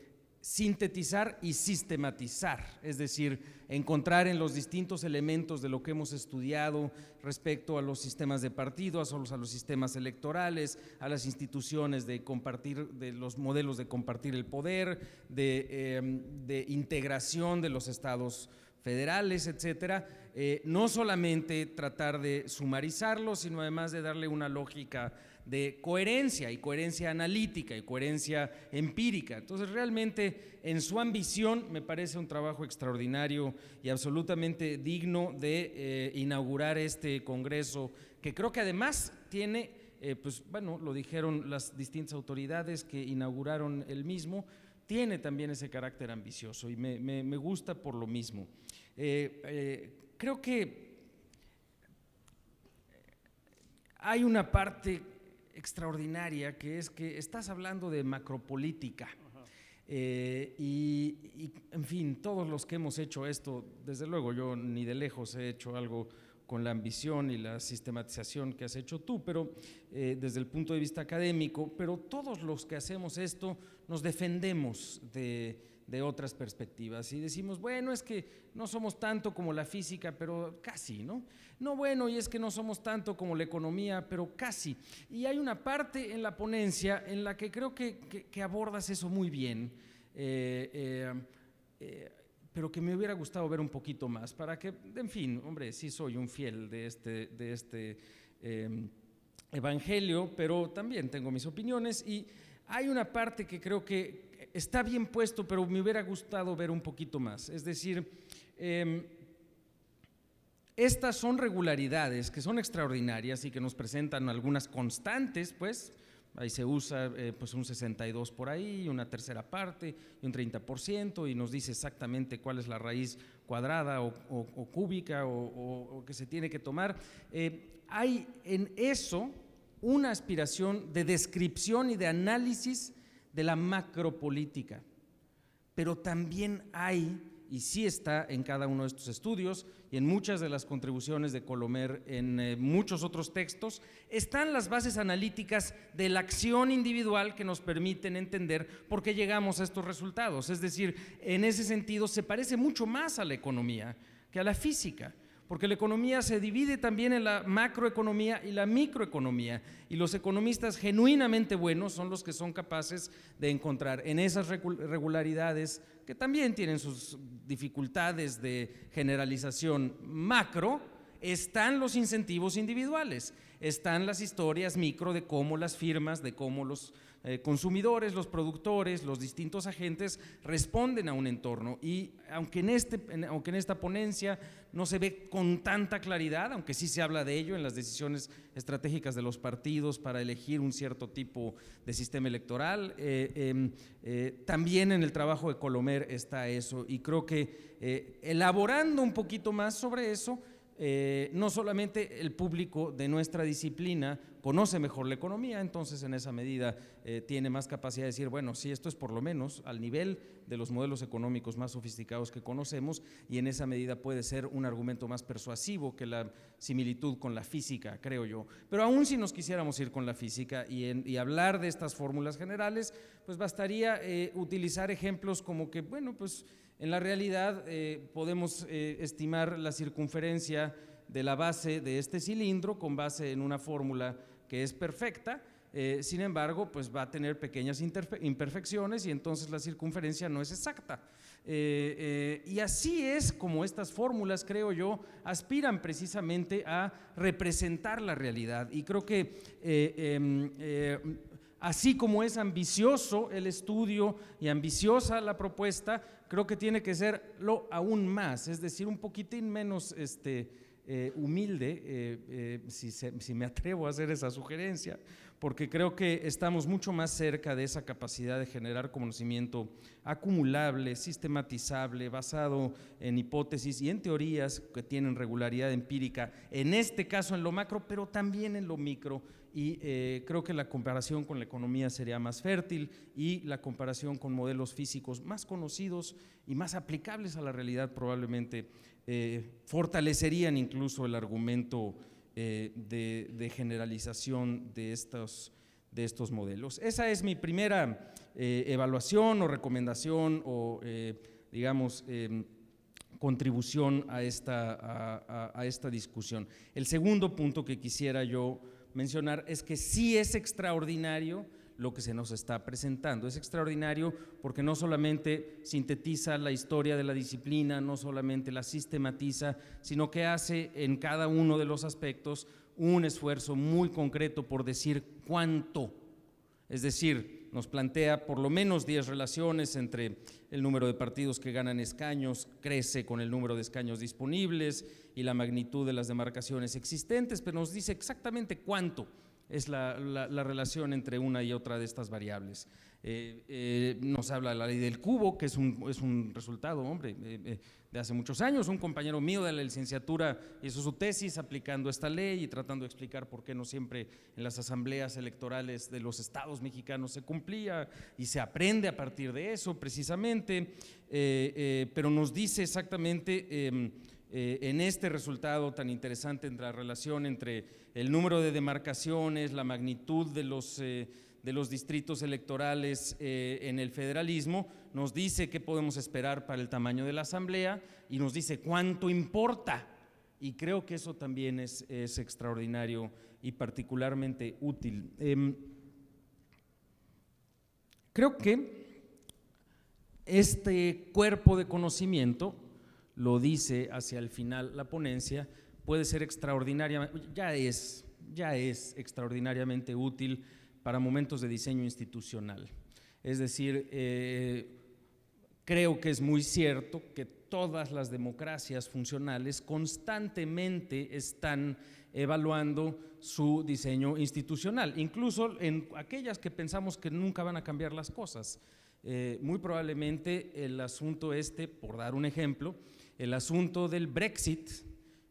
sintetizar y sistematizar, es decir, encontrar en los distintos elementos de lo que hemos estudiado respecto a los sistemas de partido a los, a los sistemas electorales, a las instituciones de compartir, de los modelos de compartir el poder, de, em, integración de los estados federales, etcétera, eh, no solamente tratar de sumarizarlo, sino además de darle una lógica de coherencia y coherencia analítica y coherencia empírica. Entonces, realmente en su ambición me parece un trabajo extraordinario y absolutamente digno de eh, inaugurar este Congreso, que creo que además tiene, eh, pues bueno, lo dijeron las distintas autoridades que inauguraron el mismo, tiene también ese carácter ambicioso y me, gusta por lo mismo. Eh, creo que hay una parte extraordinaria, que es que estás hablando de macropolítica. Eh, y, en fin, todos los que hemos hecho esto, desde luego yo ni de lejos he hecho algo con la ambición y la sistematización que has hecho tú, pero eh, desde el punto de vista académico, pero todos los que hacemos esto nos defendemos de, de otras perspectivas y decimos, bueno, es que no somos tanto como la física, pero casi, ¿no? No, bueno, y es que no somos tanto como la economía, pero casi. Y hay una parte en la ponencia en la que creo que, abordas eso muy bien, eh, eh, eh, pero que me hubiera gustado ver un poquito más, para que, en fin, hombre, sí soy un fiel de este... De este em, evangelio, pero también tengo mis opiniones y hay una parte que creo que, está bien puesto, pero me hubiera gustado ver un poquito más. Es decir, em, estas son regularidades que son extraordinarias y que nos presentan algunas constantes, pues, ahí se usa eh, pues un 62 por ahí, una tercera parte y un 30% y nos dice exactamente cuál es la raíz cuadrada o, cúbica o, que se tiene que tomar. Eh, hay en eso una aspiración de descripción y de análisis de la macropolítica. Pero también hay, y sí está en cada uno de estos estudios y en muchas de las contribuciones de Colomer, en eh, muchos otros textos, están las bases analíticas de la acción individual que nos permiten entender por qué llegamos a estos resultados. Es decir, en ese sentido se parece mucho más a la economía que a la física porque la economía se divide también en la macroeconomía y la microeconomía, y los economistas genuinamente buenos son los que son capaces de encontrar en esas regularidades, que también tienen sus dificultades de generalización macro, están los incentivos individuales, están las historias micro de cómo las firmas, de cómo los eh, consumidores, los productores, los distintos agentes responden a un entorno. Y aunque en, este, aunque en esta ponencia no se ve con tanta claridad, aunque sí se habla de ello en las decisiones estratégicas de los partidos para elegir un cierto tipo de sistema electoral, eh, em, eh, también en el trabajo de Colomer está eso. Y creo que elaborando un poquito más sobre eso, eh, no solamente el público de nuestra disciplina conoce mejor la economía, entonces en esa medida eh, tiene más capacidad de decir, bueno, si esto es por lo menos al nivel de los modelos económicos más sofisticados que conocemos y en esa medida puede ser un argumento más persuasivo que la similitud con la física, creo yo. Pero aún si nos quisiéramos ir con la física y, hablar de estas fórmulas generales, pues bastaría eh, utilizar ejemplos como que, bueno, pues en la realidad eh, podemos eh, estimar la circunferencia de la base de este cilindro con base en una fórmula que es perfecta, eh, sin embargo, pues va a tener pequeñas imperfecciones y entonces la circunferencia no es exacta. y así es como estas fórmulas, creo yo, aspiran precisamente a representar la realidad. Y creo que em, así como es ambicioso el estudio y ambiciosa la propuesta, creo que tiene que serlo aún más, es decir, un poquitín menos este, eh, humilde, eh, eh, si, me atrevo a hacer esa sugerencia, porque creo que estamos mucho más cerca de esa capacidad de generar conocimiento acumulable, sistematizable, basado en hipótesis y en teorías que tienen regularidad empírica, en este caso en lo macro, pero también en lo micro y eh, creo que la comparación con la economía sería más fértil y la comparación con modelos físicos más conocidos y más aplicables a la realidad probablemente eh, fortalecerían incluso el argumento eh, de, generalización de estos, de estos modelos. Esa es mi primera evaluación o recomendación o digamos em, contribución a esta, a esta discusión. El segundo punto que quisiera yo mencionar es que sí es extraordinario lo que se nos está presentando. Es extraordinario porque no solamente sintetiza la historia de la disciplina, no solamente la sistematiza, sino que hace en cada uno de los aspectos un esfuerzo muy concreto por decir cuánto. Es decir, nos plantea por lo menos 10 relaciones entre el número de partidos que ganan escaños, crece con el número de escaños disponibles, y la magnitud de las demarcaciones existentes, pero nos dice exactamente cuánto es la, relación entre una y otra de estas variables. Eh, eh, nos habla la ley del cubo, que es un, es un resultado, hombre, eh, de hace muchos años. Un compañero mío de la licenciatura hizo su tesis aplicando esta ley y tratando de explicar por qué no siempre en las asambleas electorales de los estados mexicanos se cumplía y se aprende a partir de eso precisamente, pero nos dice exactamente em, eh, en este resultado tan interesante entre la relación entre el número de demarcaciones, la magnitud de los, eh, distritos electorales eh, en el federalismo, nos dice qué podemos esperar para el tamaño de la Asamblea y nos dice cuánto importa. Y creo que eso también es, es extraordinario y particularmente útil. Em, creo que este cuerpo de conocimiento lo dice hacia el final la ponencia, puede ser extraordinaria, ya es, ya es extraordinariamente útil para momentos de diseño institucional. Es decir, eh, creo que es muy cierto que todas las democracias funcionales constantemente están evaluando su diseño institucional, incluso en aquellas que pensamos que nunca van a cambiar las cosas. Eh, muy probablemente el asunto este, por dar un ejemplo, el asunto del Brexit,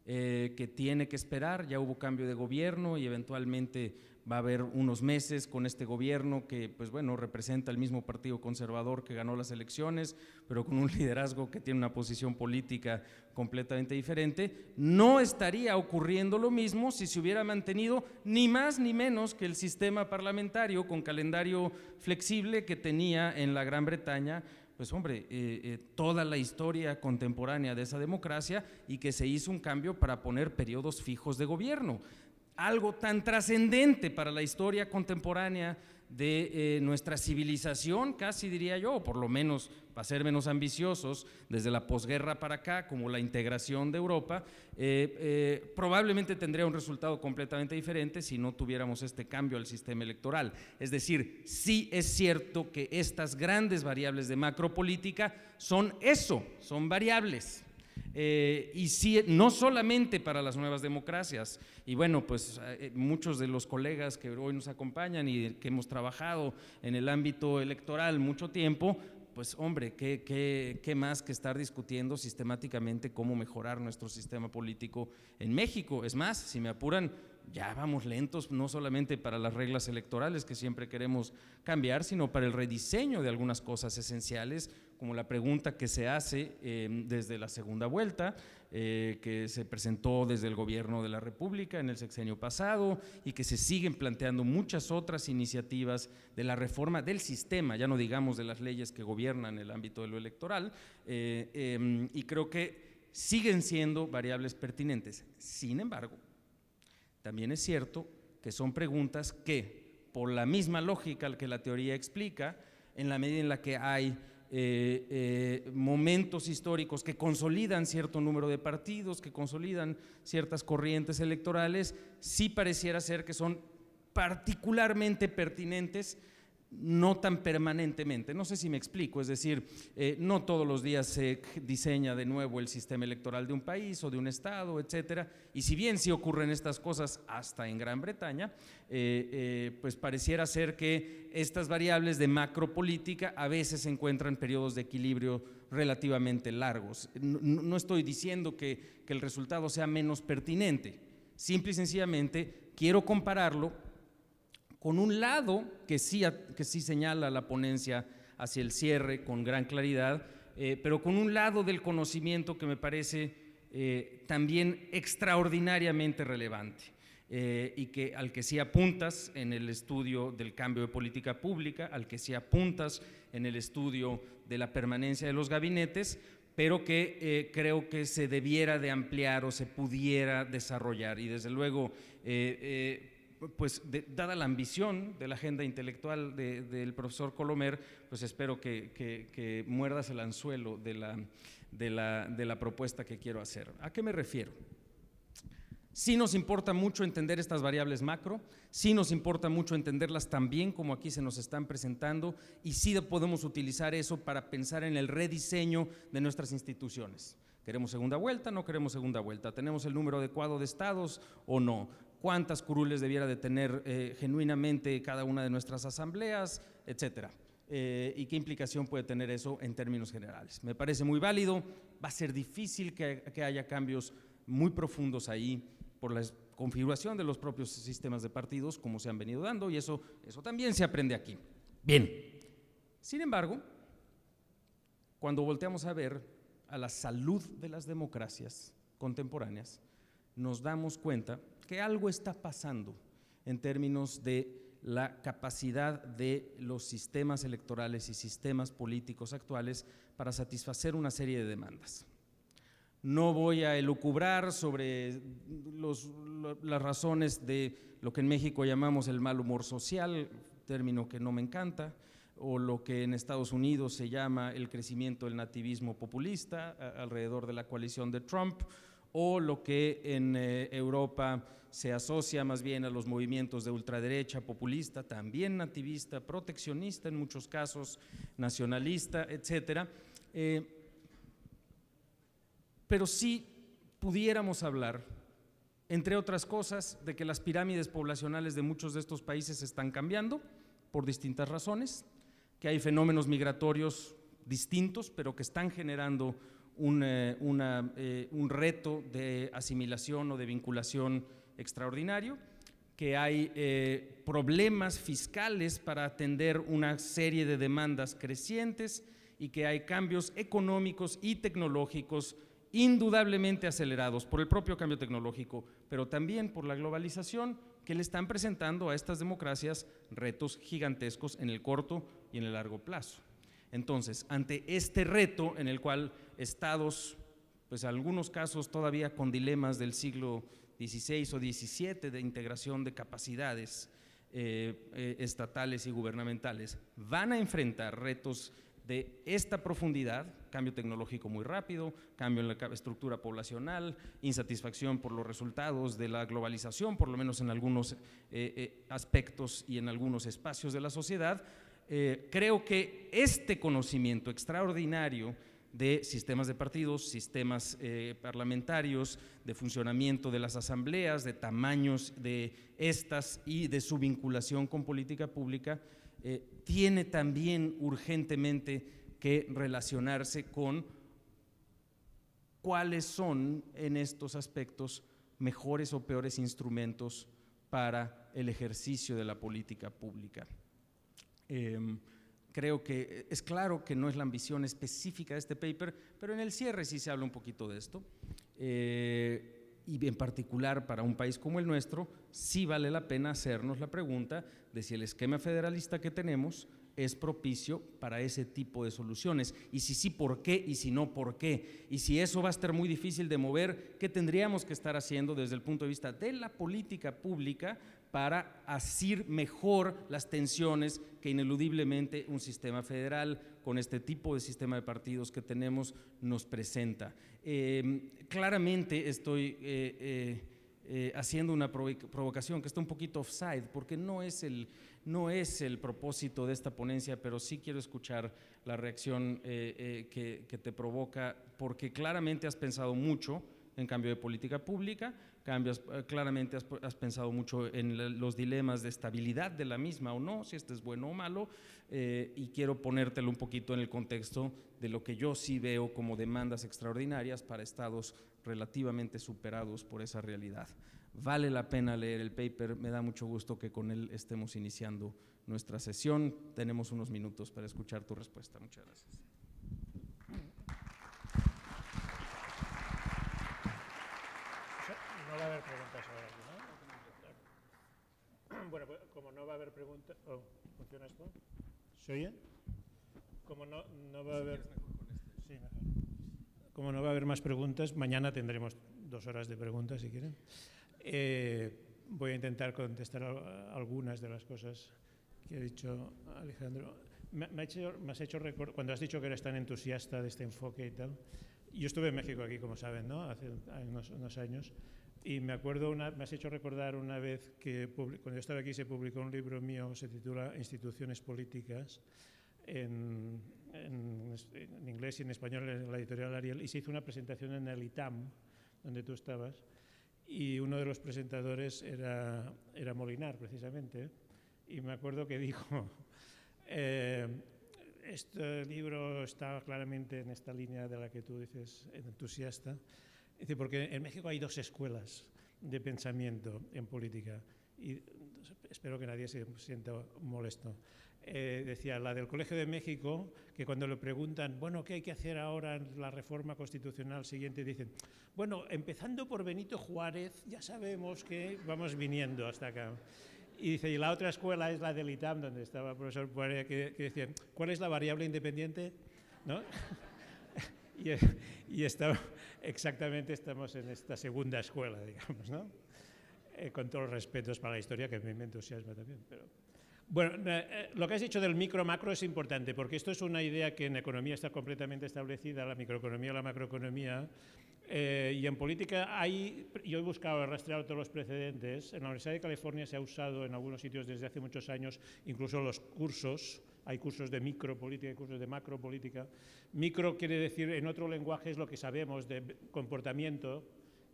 eh, que tiene que esperar, ya hubo cambio de gobierno y eventualmente va a haber unos meses con este gobierno que, pues bueno, representa el mismo partido conservador que ganó las elecciones, pero con un liderazgo que tiene una posición política completamente diferente, no estaría ocurriendo lo mismo si se hubiera mantenido ni más ni menos que el sistema parlamentario con calendario flexible que tenía en la Gran Bretaña pues hombre, eh, eh, toda la historia contemporánea de esa democracia y que se hizo un cambio para poner periodos fijos de gobierno. Algo tan trascendente para la historia contemporánea de eh, nuestra civilización, casi diría yo, o por lo menos para ser menos ambiciosos, desde la posguerra para acá, como la integración de Europa, eh, eh, probablemente tendría un resultado completamente diferente si no tuviéramos este cambio al sistema electoral. Es decir, sí es cierto que estas grandes variables de macropolítica son eso, son variables, eh, y sí, no solamente para las nuevas democracias. Y bueno, pues eh, muchos de los colegas que hoy nos acompañan y que hemos trabajado en el ámbito electoral mucho tiempo, pues hombre, ¿qué, ¿qué, qué, más que estar discutiendo sistemáticamente cómo mejorar nuestro sistema político en México? Es más, si me apuran, ya vamos lentos, no solamente para las reglas electorales que siempre queremos cambiar, sino para el rediseño de algunas cosas esenciales como la pregunta que se hace em, desde la segunda vuelta, eh, que se presentó desde el gobierno de la República en el sexenio pasado y que se siguen planteando muchas otras iniciativas de la reforma del sistema, ya no digamos de las leyes que gobiernan el ámbito de lo electoral, eh, em, y creo que siguen siendo variables pertinentes. Sin embargo, también es cierto que son preguntas que, por la misma lógica que la teoría explica, en la medida en la que hay eh, eh, momentos históricos que consolidan cierto número de partidos, que consolidan ciertas corrientes electorales, sí pareciera ser que son particularmente pertinentes no tan permanentemente. No sé si me explico, es decir, eh, no todos los días se diseña de nuevo el sistema electoral de un país o de un estado, etcétera. Y si bien sí ocurren estas cosas hasta en Gran Bretaña, eh, eh, pues pareciera ser que estas variables de macropolítica a veces se encuentran periodos de equilibrio relativamente largos. No, estoy diciendo que, que el resultado sea menos pertinente, simple y sencillamente quiero compararlo con un lado que sí, que sí señala la ponencia hacia el cierre con gran claridad, eh, pero con un lado del conocimiento que me parece eh, también extraordinariamente relevante eh, y que al que sí apuntas en el estudio del cambio de política pública, al que sí apuntas en el estudio de la permanencia de los gabinetes, pero que creo que se debiera de ampliar o se pudiera desarrollar. Y desde luego, pues, dada la ambición de la agenda intelectual del profesor Colomer, pues espero que, muerdas el anzuelo de la propuesta que quiero hacer. ¿A qué me refiero? Sí nos importa mucho entender estas variables macro, sí nos importa mucho entenderlas también como aquí se nos están presentando y sí podemos utilizar eso para pensar en el rediseño de nuestras instituciones. ¿Queremos segunda vuelta? ¿No queremos segunda vuelta? ¿Tenemos el número adecuado de estados o no? cuántas curules debiera de tener eh, genuinamente cada una de nuestras asambleas, etcétera. Eh, y qué implicación puede tener eso en términos generales. Me parece muy válido, va a ser difícil que, que haya cambios muy profundos ahí por la configuración de los propios sistemas de partidos como se han venido dando y eso, eso también se aprende aquí. Bien, sin embargo, cuando volteamos a ver a la salud de las democracias contemporáneas, nos damos cuenta que algo está pasando en términos de la capacidad de los sistemas electorales y sistemas políticos actuales para satisfacer una serie de demandas. No voy a elucubrar sobre las razones de lo que en México llamamos el mal humor social, término que no me encanta, o lo que en Estados Unidos se llama el crecimiento del nativismo populista alrededor de la coalición de Trump, o lo que en eh, Europa se asocia más bien a los movimientos de ultraderecha, populista, también nativista, proteccionista en muchos casos, nacionalista, etcétera. Eh, pero sí pudiéramos hablar, entre otras cosas, de que las pirámides poblacionales de muchos de estos países están cambiando por distintas razones, que hay fenómenos migratorios distintos, pero que están generando eh, eh, un, reto de asimilación o de vinculación extraordinario, que hay eh, problemas fiscales para atender una serie de demandas crecientes y que hay cambios económicos y tecnológicos indudablemente acelerados por el propio cambio tecnológico, pero también por la globalización que le están presentando a estas democracias retos gigantescos en el corto y en el largo plazo. Entonces, ante este reto en el cual estados, pues algunos casos todavía con dilemas del siglo XVI o XVII de integración de capacidades eh, eh, estatales y gubernamentales, van a enfrentar retos de esta profundidad, cambio tecnológico muy rápido, cambio en la estructura poblacional, insatisfacción por los resultados de la globalización, por lo menos en algunos eh, aspectos y en algunos espacios de la sociedad, eh, creo que este conocimiento extraordinario de sistemas de partidos, sistemas eh, parlamentarios, de funcionamiento de las asambleas, de tamaños de estas y de su vinculación con política pública, eh, tiene también urgentemente que relacionarse con cuáles son en estos aspectos mejores o peores instrumentos para el ejercicio de la política pública. Em, creo que eh, es claro que no es la ambición específica de este paper, pero en el cierre sí se habla un poquito de esto. Eh, y en particular para un país como el nuestro, sí vale la pena hacernos la pregunta de si el esquema federalista que tenemos es propicio para ese tipo de soluciones. Y si sí, ¿por qué? Y si no, ¿por qué? Y si eso va a estar muy difícil de mover, ¿qué tendríamos que estar haciendo desde el punto de vista de la política pública para asir mejor las tensiones que ineludiblemente un sistema federal con este tipo de sistema de partidos que tenemos nos presenta. Em, claramente estoy eh, eh, eh, haciendo una provocación que está un poquito offside, porque no es, el, no es el propósito de esta ponencia, pero sí quiero escuchar la reacción que, que te provoca, porque claramente has pensado mucho en cambio de política pública, cambios, eh, claramente has, pensado mucho en los dilemas de estabilidad de la misma o no, si este es bueno o malo, eh, y quiero ponértelo un poquito en el contexto de lo que yo sí veo como demandas extraordinarias para estados relativamente superados por esa realidad. Vale la pena leer el paper, me da mucho gusto que con él estemos iniciando nuestra sesión. Tenemos unos minutos para escuchar tu respuesta. Muchas gracias. va a haber preguntas ahora Bueno, pues, como no va a haber preguntas... Oh, ¿Funciona Como no, va a haber... Este. Como no va a haber más preguntas, mañana tendremos dos horas de preguntas, si quieren. Eh, voy a intentar contestar algunas de las cosas que ha dicho Alejandro. Me, has hecho cuando has dicho que eres tan entusiasta de este enfoque y tal. Yo estuve en México aquí, como saben, ¿no? hace unos años, y me acuerdo, me has hecho recordar una vez que cuando yo estaba aquí se publicó un libro mío, se titula Instituciones Políticas, en, inglés y en español en la editorial Ariel, y se hizo una presentación en el ITAM, donde tú estabas, y uno de los presentadores era, era Molinar, precisamente, y me acuerdo que dijo, eh, este libro está claramente en esta línea de la que tú dices entusiasta, Dice, porque en México hay dos escuelas de pensamiento en política y espero que nadie se sienta molesto. Eh, decía la del Colegio de México, que cuando le preguntan, bueno, ¿qué hay que hacer ahora en la reforma constitucional siguiente? Dicen, bueno, empezando por Benito Juárez, ya sabemos que vamos viniendo hasta acá. Y dice, y la otra escuela es la del ITAM, donde estaba el profesor Puare, que, decía, ¿cuál es la variable independiente? ¿No? y, y estaba exactamente estamos en esta segunda escuela, digamos, ¿no? Eh, con todos los respetos para la historia, que a mí me entusiasma también. Bueno, eh, eh, lo que has dicho del micro-macro es importante, porque esto es una idea que en economía está completamente establecida, la microeconomía, la macroeconomía, y en política hay, yo he buscado, he rastreado todos los precedentes, en la Universidad de California se ha usado en algunos sitios desde hace muchos años, incluso los cursos, hay cursos de micropolítica, hay cursos de macropolítica. Micro quiere decir, en otro lenguaje, es lo que sabemos de comportamiento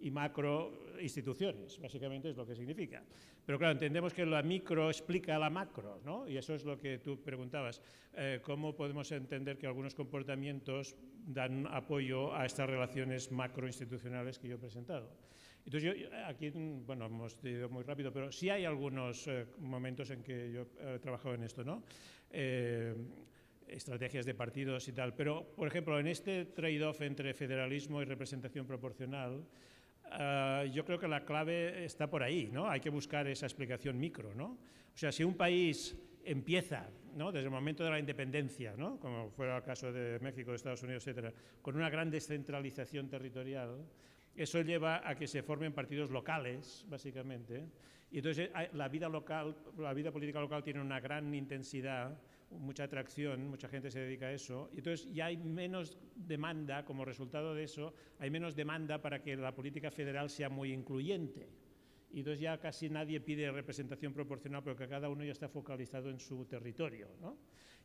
y macro instituciones, básicamente es lo que significa. Pero claro, entendemos que la micro explica la macro, ¿no? Y eso es lo que tú preguntabas, eh, ¿cómo podemos entender que algunos comportamientos dan apoyo a estas relaciones macro institucionales que yo he presentado? Entonces, yo aquí, mm, bueno, hemos ido muy rápido, pero sí hay algunos eh, momentos en que yo eh, he trabajado en esto, ¿no? Eh, estrategias de partidos y tal. Pero, por ejemplo, en este trade-off entre federalismo y representación proporcional, ah, yo creo que la clave está por ahí, ¿no? Hay que buscar esa explicación micro, ¿no? O sea, si un país empieza, ¿no? Desde el momento de la independencia, ¿no? Como fue el caso de México, de Estados Unidos, etcétera, con una gran descentralización territorial, eso lleva a que se formen partidos locales, básicamente. Y entonces eh, la vida local, la vida política local tiene una gran intensidad, mucha atracción, mucha gente se dedica a eso. Y entonces ya hay menos demanda, como resultado de eso, hay menos demanda para que la política federal sea muy incluyente. Y entonces ya casi nadie pide representación proporcional porque cada uno ya está focalizado en su territorio. ¿no?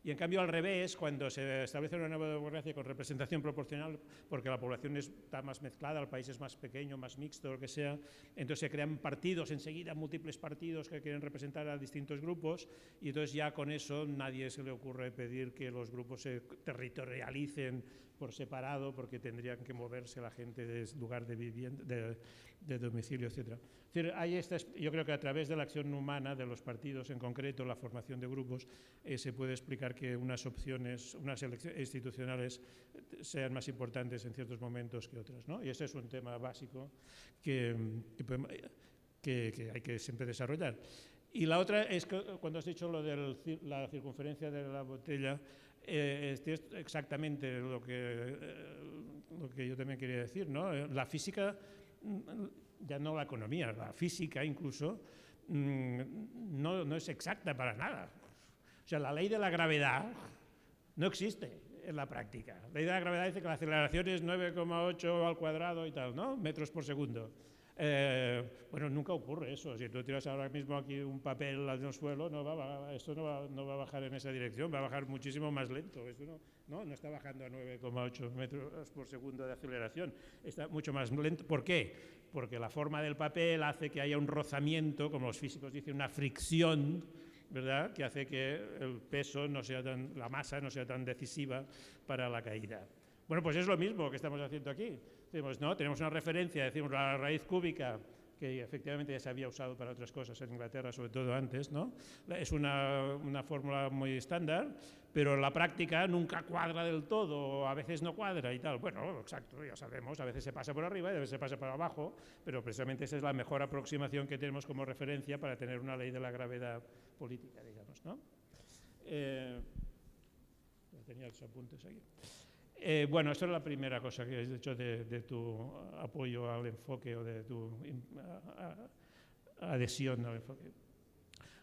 Y en cambio al revés, cuando se establece una nueva democracia con representación proporcional, porque la población está más mezclada, el país es más pequeño, más mixto, lo que sea, entonces se crean partidos enseguida, múltiples partidos que quieren representar a distintos grupos, y entonces ya con eso nadie se le ocurre pedir que los grupos se territorialicen por separado, porque tendrían que moverse la gente de lugar de, vivienda, de, de domicilio, etc yo creo que a través de la acción humana de los partidos, en concreto la formación de grupos, eh, se puede explicar que unas opciones, unas elecciones institucionales eh, sean más importantes en ciertos momentos que otras. Y ese es un tema básico eh, que, hay que siempre desarrollar. Y la otra es que cuando has dicho lo de la circunferencia de la botella, este es exactamente lo que, yo también quería decir. La física mm, ya no la economía, la física incluso, mm, no, no es exacta para nada. O sea, la ley de la gravedad no existe en la práctica. La ley de la gravedad dice que la aceleración es 9,8 al cuadrado y tal, ¿no? Metros por segundo. Eh, bueno, nunca ocurre eso. Si tú tiras ahora mismo aquí un papel al suelo, no va, esto no va, a bajar en esa dirección, va a bajar muchísimo más lento. no, no, no está bajando a 9,8 metros por segundo de aceleración, está mucho más lento. ¿Por qué? Porque la forma del papel hace que haya un rozamiento, como los físicos dicen, una fricción. ¿verdad? que hace que el peso no sea tan, la masa no sea tan decisiva para la caída. Bueno, pues es lo mismo que estamos haciendo aquí. Tenemos, ¿no? Tenemos una referencia, decimos la raíz cúbica, que efectivamente ya se había usado para otras cosas en Inglaterra, sobre todo antes, ¿no? Es una, una fórmula muy estándar, pero en la práctica nunca cuadra del todo, a veces no cuadra y tal. Bueno, exacto, ya sabemos, a veces se pasa por arriba y a veces se pasa por abajo, pero precisamente esa es la mejor aproximación que tenemos como referencia para tener una ley de la gravedad política, digamos, ¿no? Eh, tenía los apuntes aquí. Eh, bueno, esto es la primera cosa que has dicho de, tu apoyo al enfoque o de tu adhesión al enfoque.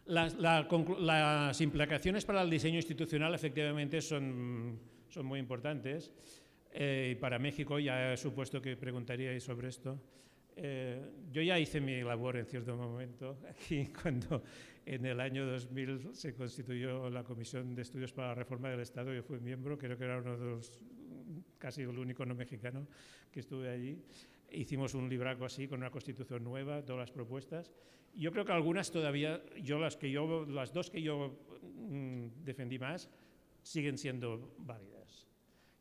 Las, implicaciones para el diseño institucional efectivamente son, son muy importantes. Eh, para México, ya he supuesto que preguntaríais sobre esto. Eh, yo ya hice mi labor en cierto momento aquí cuando en el año 2000 se constituyó la Comisión de Estudios para la Reforma del Estado, yo fui miembro, creo que era uno de los casi el único no mexicano que estuve allí. Hicimos un libraco así, con una constitución nueva, todas las propuestas. Yo creo que algunas todavía, yo las, que yo, las dos que yo mm, defendí más, siguen siendo válidas.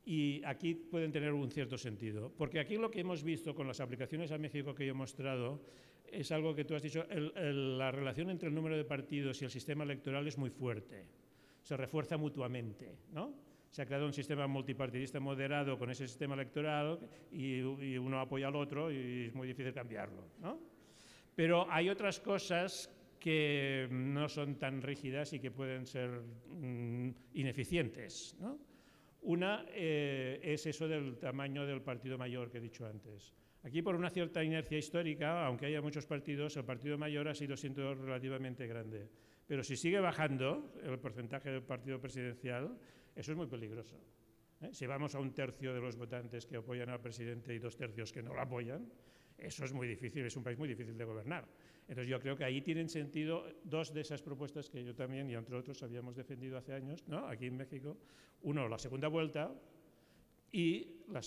Y aquí pueden tener un cierto sentido, porque aquí lo que hemos visto con las aplicaciones a México que yo he mostrado es algo que tú has dicho, la relación entre el número de partidos y el sistema electoral es muy fuerte, se refuerza mutuamente, ¿no? se ha creado un sistema multipartidista moderado con ese sistema electoral y, uno apoya al otro y es muy difícil cambiarlo. Pero hay otras cosas que no son tan rígidas y que pueden ser mm, ineficientes. Una eh, es eso del tamaño del partido mayor que he dicho antes. Aquí, por una cierta inercia histórica, aunque haya muchos partidos, el partido mayor ha sido siendo relativamente grande. Pero si sigue bajando el porcentaje del partido presidencial, eso es muy peligroso. ¿eh? Si vamos a un tercio de los votantes que apoyan al presidente y dos tercios que no lo apoyan, eso es muy difícil, es un país muy difícil de gobernar. Entonces yo creo que ahí tienen sentido dos de esas propuestas que yo también y entre otros habíamos defendido hace años, aquí en México. Uno, la segunda vuelta. Y la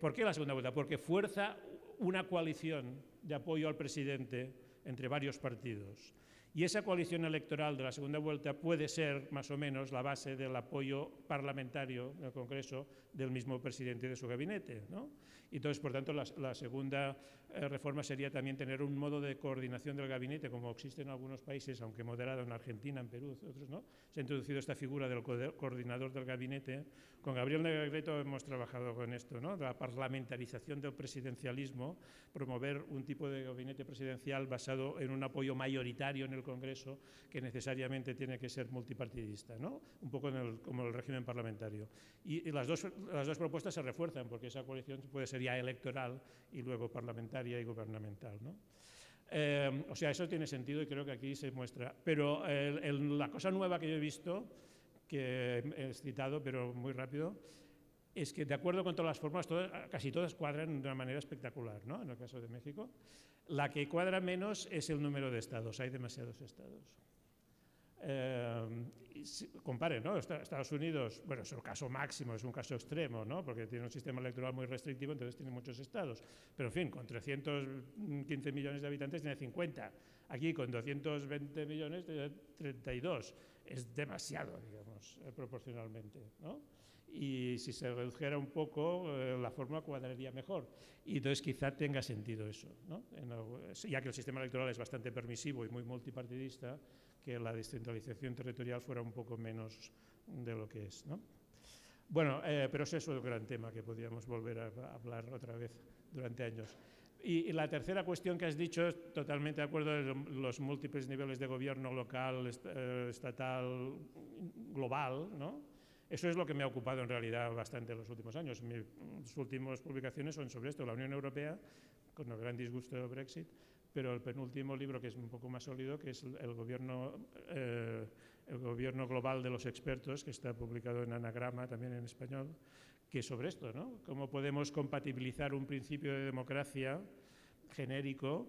¿Por qué la segunda vuelta? Porque fuerza una coalición de apoyo al presidente entre varios partidos. Y esa coalición electoral de la segunda vuelta puede ser más o menos la base del apoyo parlamentario del Congreso del mismo presidente de su gabinete. ¿no? Entonces, por tanto, la, la segunda eh, reforma sería también tener un modo de coordinación del gabinete, como existe en algunos países, aunque moderado en Argentina, en Perú, otros no. Se ha introducido esta figura del coordinador del gabinete. Con Gabriel Negreto hemos trabajado con esto, ¿no? la parlamentarización del presidencialismo, promover un tipo de gabinete presidencial basado en un apoyo mayoritario en el Congreso que necesariamente tiene que ser multipartidista, ¿no? un poco como el régimen parlamentario. Y, las, dos, las dos propuestas se refuerzan, porque esa coalición puede ser ya electoral y luego parlamentaria y gubernamental. ¿no? Em, o sea, eso tiene sentido y creo que aquí se muestra. Pero la cosa nueva que yo he visto, que he citado, pero muy rápido, es que de acuerdo con todas las formas, casi todas cuadran de una manera espectacular, ¿no? En el caso de México. La que cuadra menos es el número de estados, hay demasiados estados. Eh, comparen, ¿no? Estados Unidos, bueno, es un caso máximo, es un caso extremo, ¿no? Porque tiene un sistema electoral muy restrictivo, entonces tiene muchos estados. Pero, en fin, con 315 millones de habitantes tiene 50. Aquí, con 220 millones, tiene 32. Es demasiado, digamos, eh, proporcionalmente, ¿no? Y si se redujera un poco, eh, la fórmula cuadraría mejor. Y entonces quizá tenga sentido eso, ¿no? ya que el sistema electoral es bastante permisivo y muy multipartidista, que la descentralización territorial fuera un poco menos de lo que es. Bueno, eh, pero pero es eso el gran tema que podríamos volver a hablar otra vez durante años. Y, la tercera cuestión que has dicho, totalmente de acuerdo, los múltiples niveles de gobierno local, eh, estatal, global, Eso es lo que me ha ocupado en realidad bastante en los últimos años. Mis últimas publicaciones son sobre esto. La Unión Europea, con el gran disgusto del Brexit, pero el penúltimo libro, que es un poco más sólido, que es el gobierno, eh, el gobierno global de los expertos, que está publicado en anagrama también en español, que es sobre esto, ¿no? Cómo podemos compatibilizar un principio de democracia genérico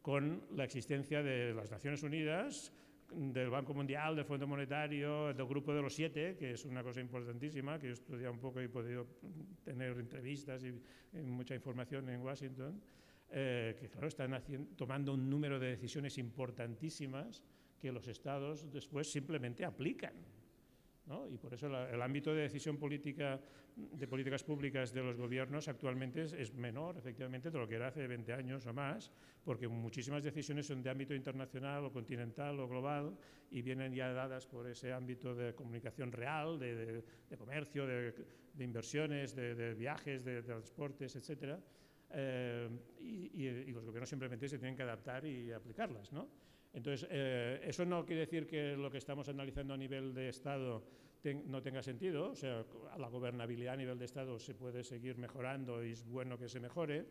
con la existencia de las Naciones Unidas, del Banco Mundial, del Fondo Monetario, del Grupo de los Siete, que es una cosa importantísima, que yo he estudiado un poco y he podido tener entrevistas y mucha información en Washington eh, que claro, están tomando un número de decisiones importantísimas que los estados después simplemente aplican. ¿No? Y por eso el ámbito de decisión política de políticas públicas de los gobiernos actualmente es, menor, efectivamente, de lo que era hace 20 años o más, porque muchísimas decisiones son de ámbito internacional o continental o global y vienen ya dadas por ese ámbito de comunicación real, de, comercio, de, de, inversiones, de, viajes, de, transportes, etcétera. Eh, y, los gobiernos simplemente se tienen que adaptar y aplicarlas. ¿no? Entonces, eh, eso no quiere decir que lo que estamos analizando a nivel de Estado no tenga sentido, o sea, la gobernabilidad a nivel de Estado se puede seguir mejorando y es bueno que se mejore,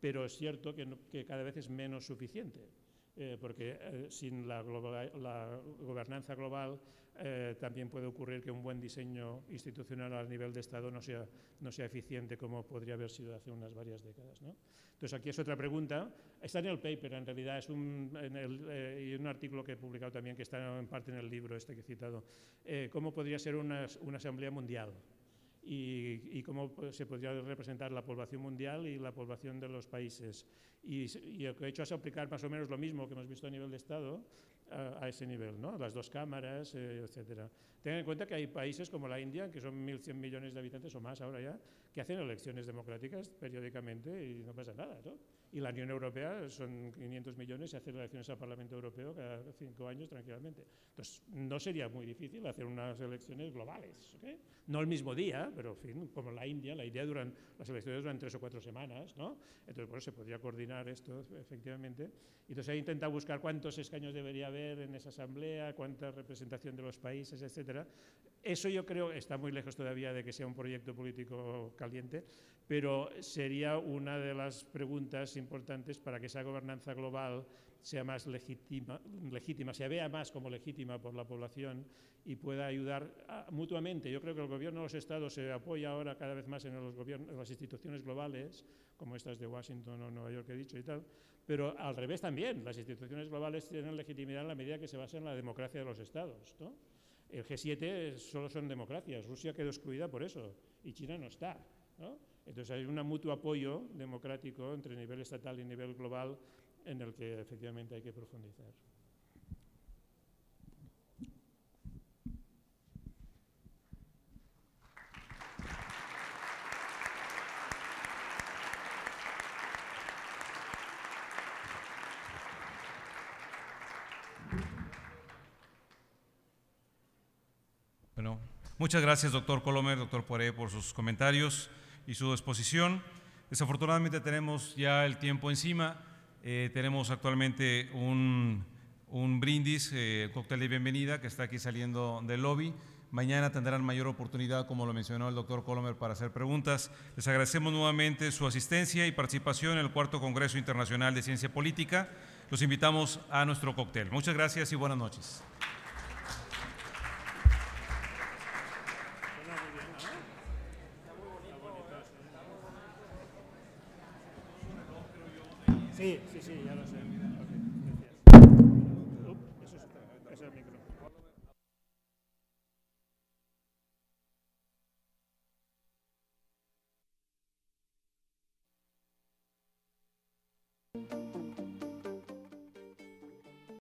pero es cierto que cada vez es menos suficiente. Eh, porque eh, sin la, gobernanza global eh, también puede ocurrir que un buen diseño institucional a nivel de Estado no sea, no sea eficiente como podría haber sido hace unas varias décadas. Entonces, aquí es otra pregunta. Está en el paper, en realidad, es un, en un artículo que he publicado también que está en parte en el libro este que he citado. ¿Cómo podría ser una, una asamblea mundial? y, cómo pues, se podría representar la población mundial y la población de los países. Y, y, lo que he hecho es aplicar más o menos lo mismo que hemos visto a nivel de Estado a, ese nivel, ¿no? las dos cámaras, eh, etcétera. Tengan en cuenta que hay países como la India, que son 1.100 millones de habitantes o más ahora ya, que hacen elecciones democráticas periódicamente y no pasa nada, ¿no? Y la Unión Europea son 500 millones y hacen elecciones al Parlamento Europeo cada cinco años tranquilamente. Entonces, no sería muy difícil hacer unas elecciones globales, No el mismo día, pero, en fin, como la India, la idea las elecciones duran tres o cuatro semanas, ¿no? Entonces, se podría coordinar esto, efectivamente. Entonces, he intentado buscar cuántos escaños debería haber en esa asamblea, cuánta representación de los países, etcétera. Eso yo creo está muy lejos todavía de que sea un proyecto político caliente, pero sería una de las preguntas importantes para que esa gobernanza global sea más legítima, legítima se vea más como legítima por la población y pueda ayudar mutuamente. Yo creo que el gobierno de los estados se apoya ahora cada vez más en, los gobiernos, en las instituciones globales, como estas de Washington o Nueva York he dicho y tal, pero al revés también, las instituciones globales tienen legitimidad en la medida que se basa en la democracia de los estados, ¿no? El G7 solo son democracias, Rusia quedó excluida por eso y China no está. Entonces hay un mutuo apoyo democrático entre nivel estatal y nivel global en el que efectivamente hay que profundizar. Muchas gracias, doctor Colomer, doctor Poré, por sus comentarios y su exposición. Desafortunadamente tenemos ya el tiempo encima. Eh, tenemos actualmente un, un brindis, eh, cóctel de bienvenida, que está aquí saliendo del lobby. Mañana tendrán mayor oportunidad, como lo mencionó el doctor Colomer, para hacer preguntas. Les agradecemos nuevamente su asistencia y participación en el Cuarto Congreso Internacional de Ciencia Política. Los invitamos a nuestro cóctel. Muchas gracias y buenas noches. Sí, sí, sí, ya lo sé. Mira, ok, gracias. Eso es el micrófono.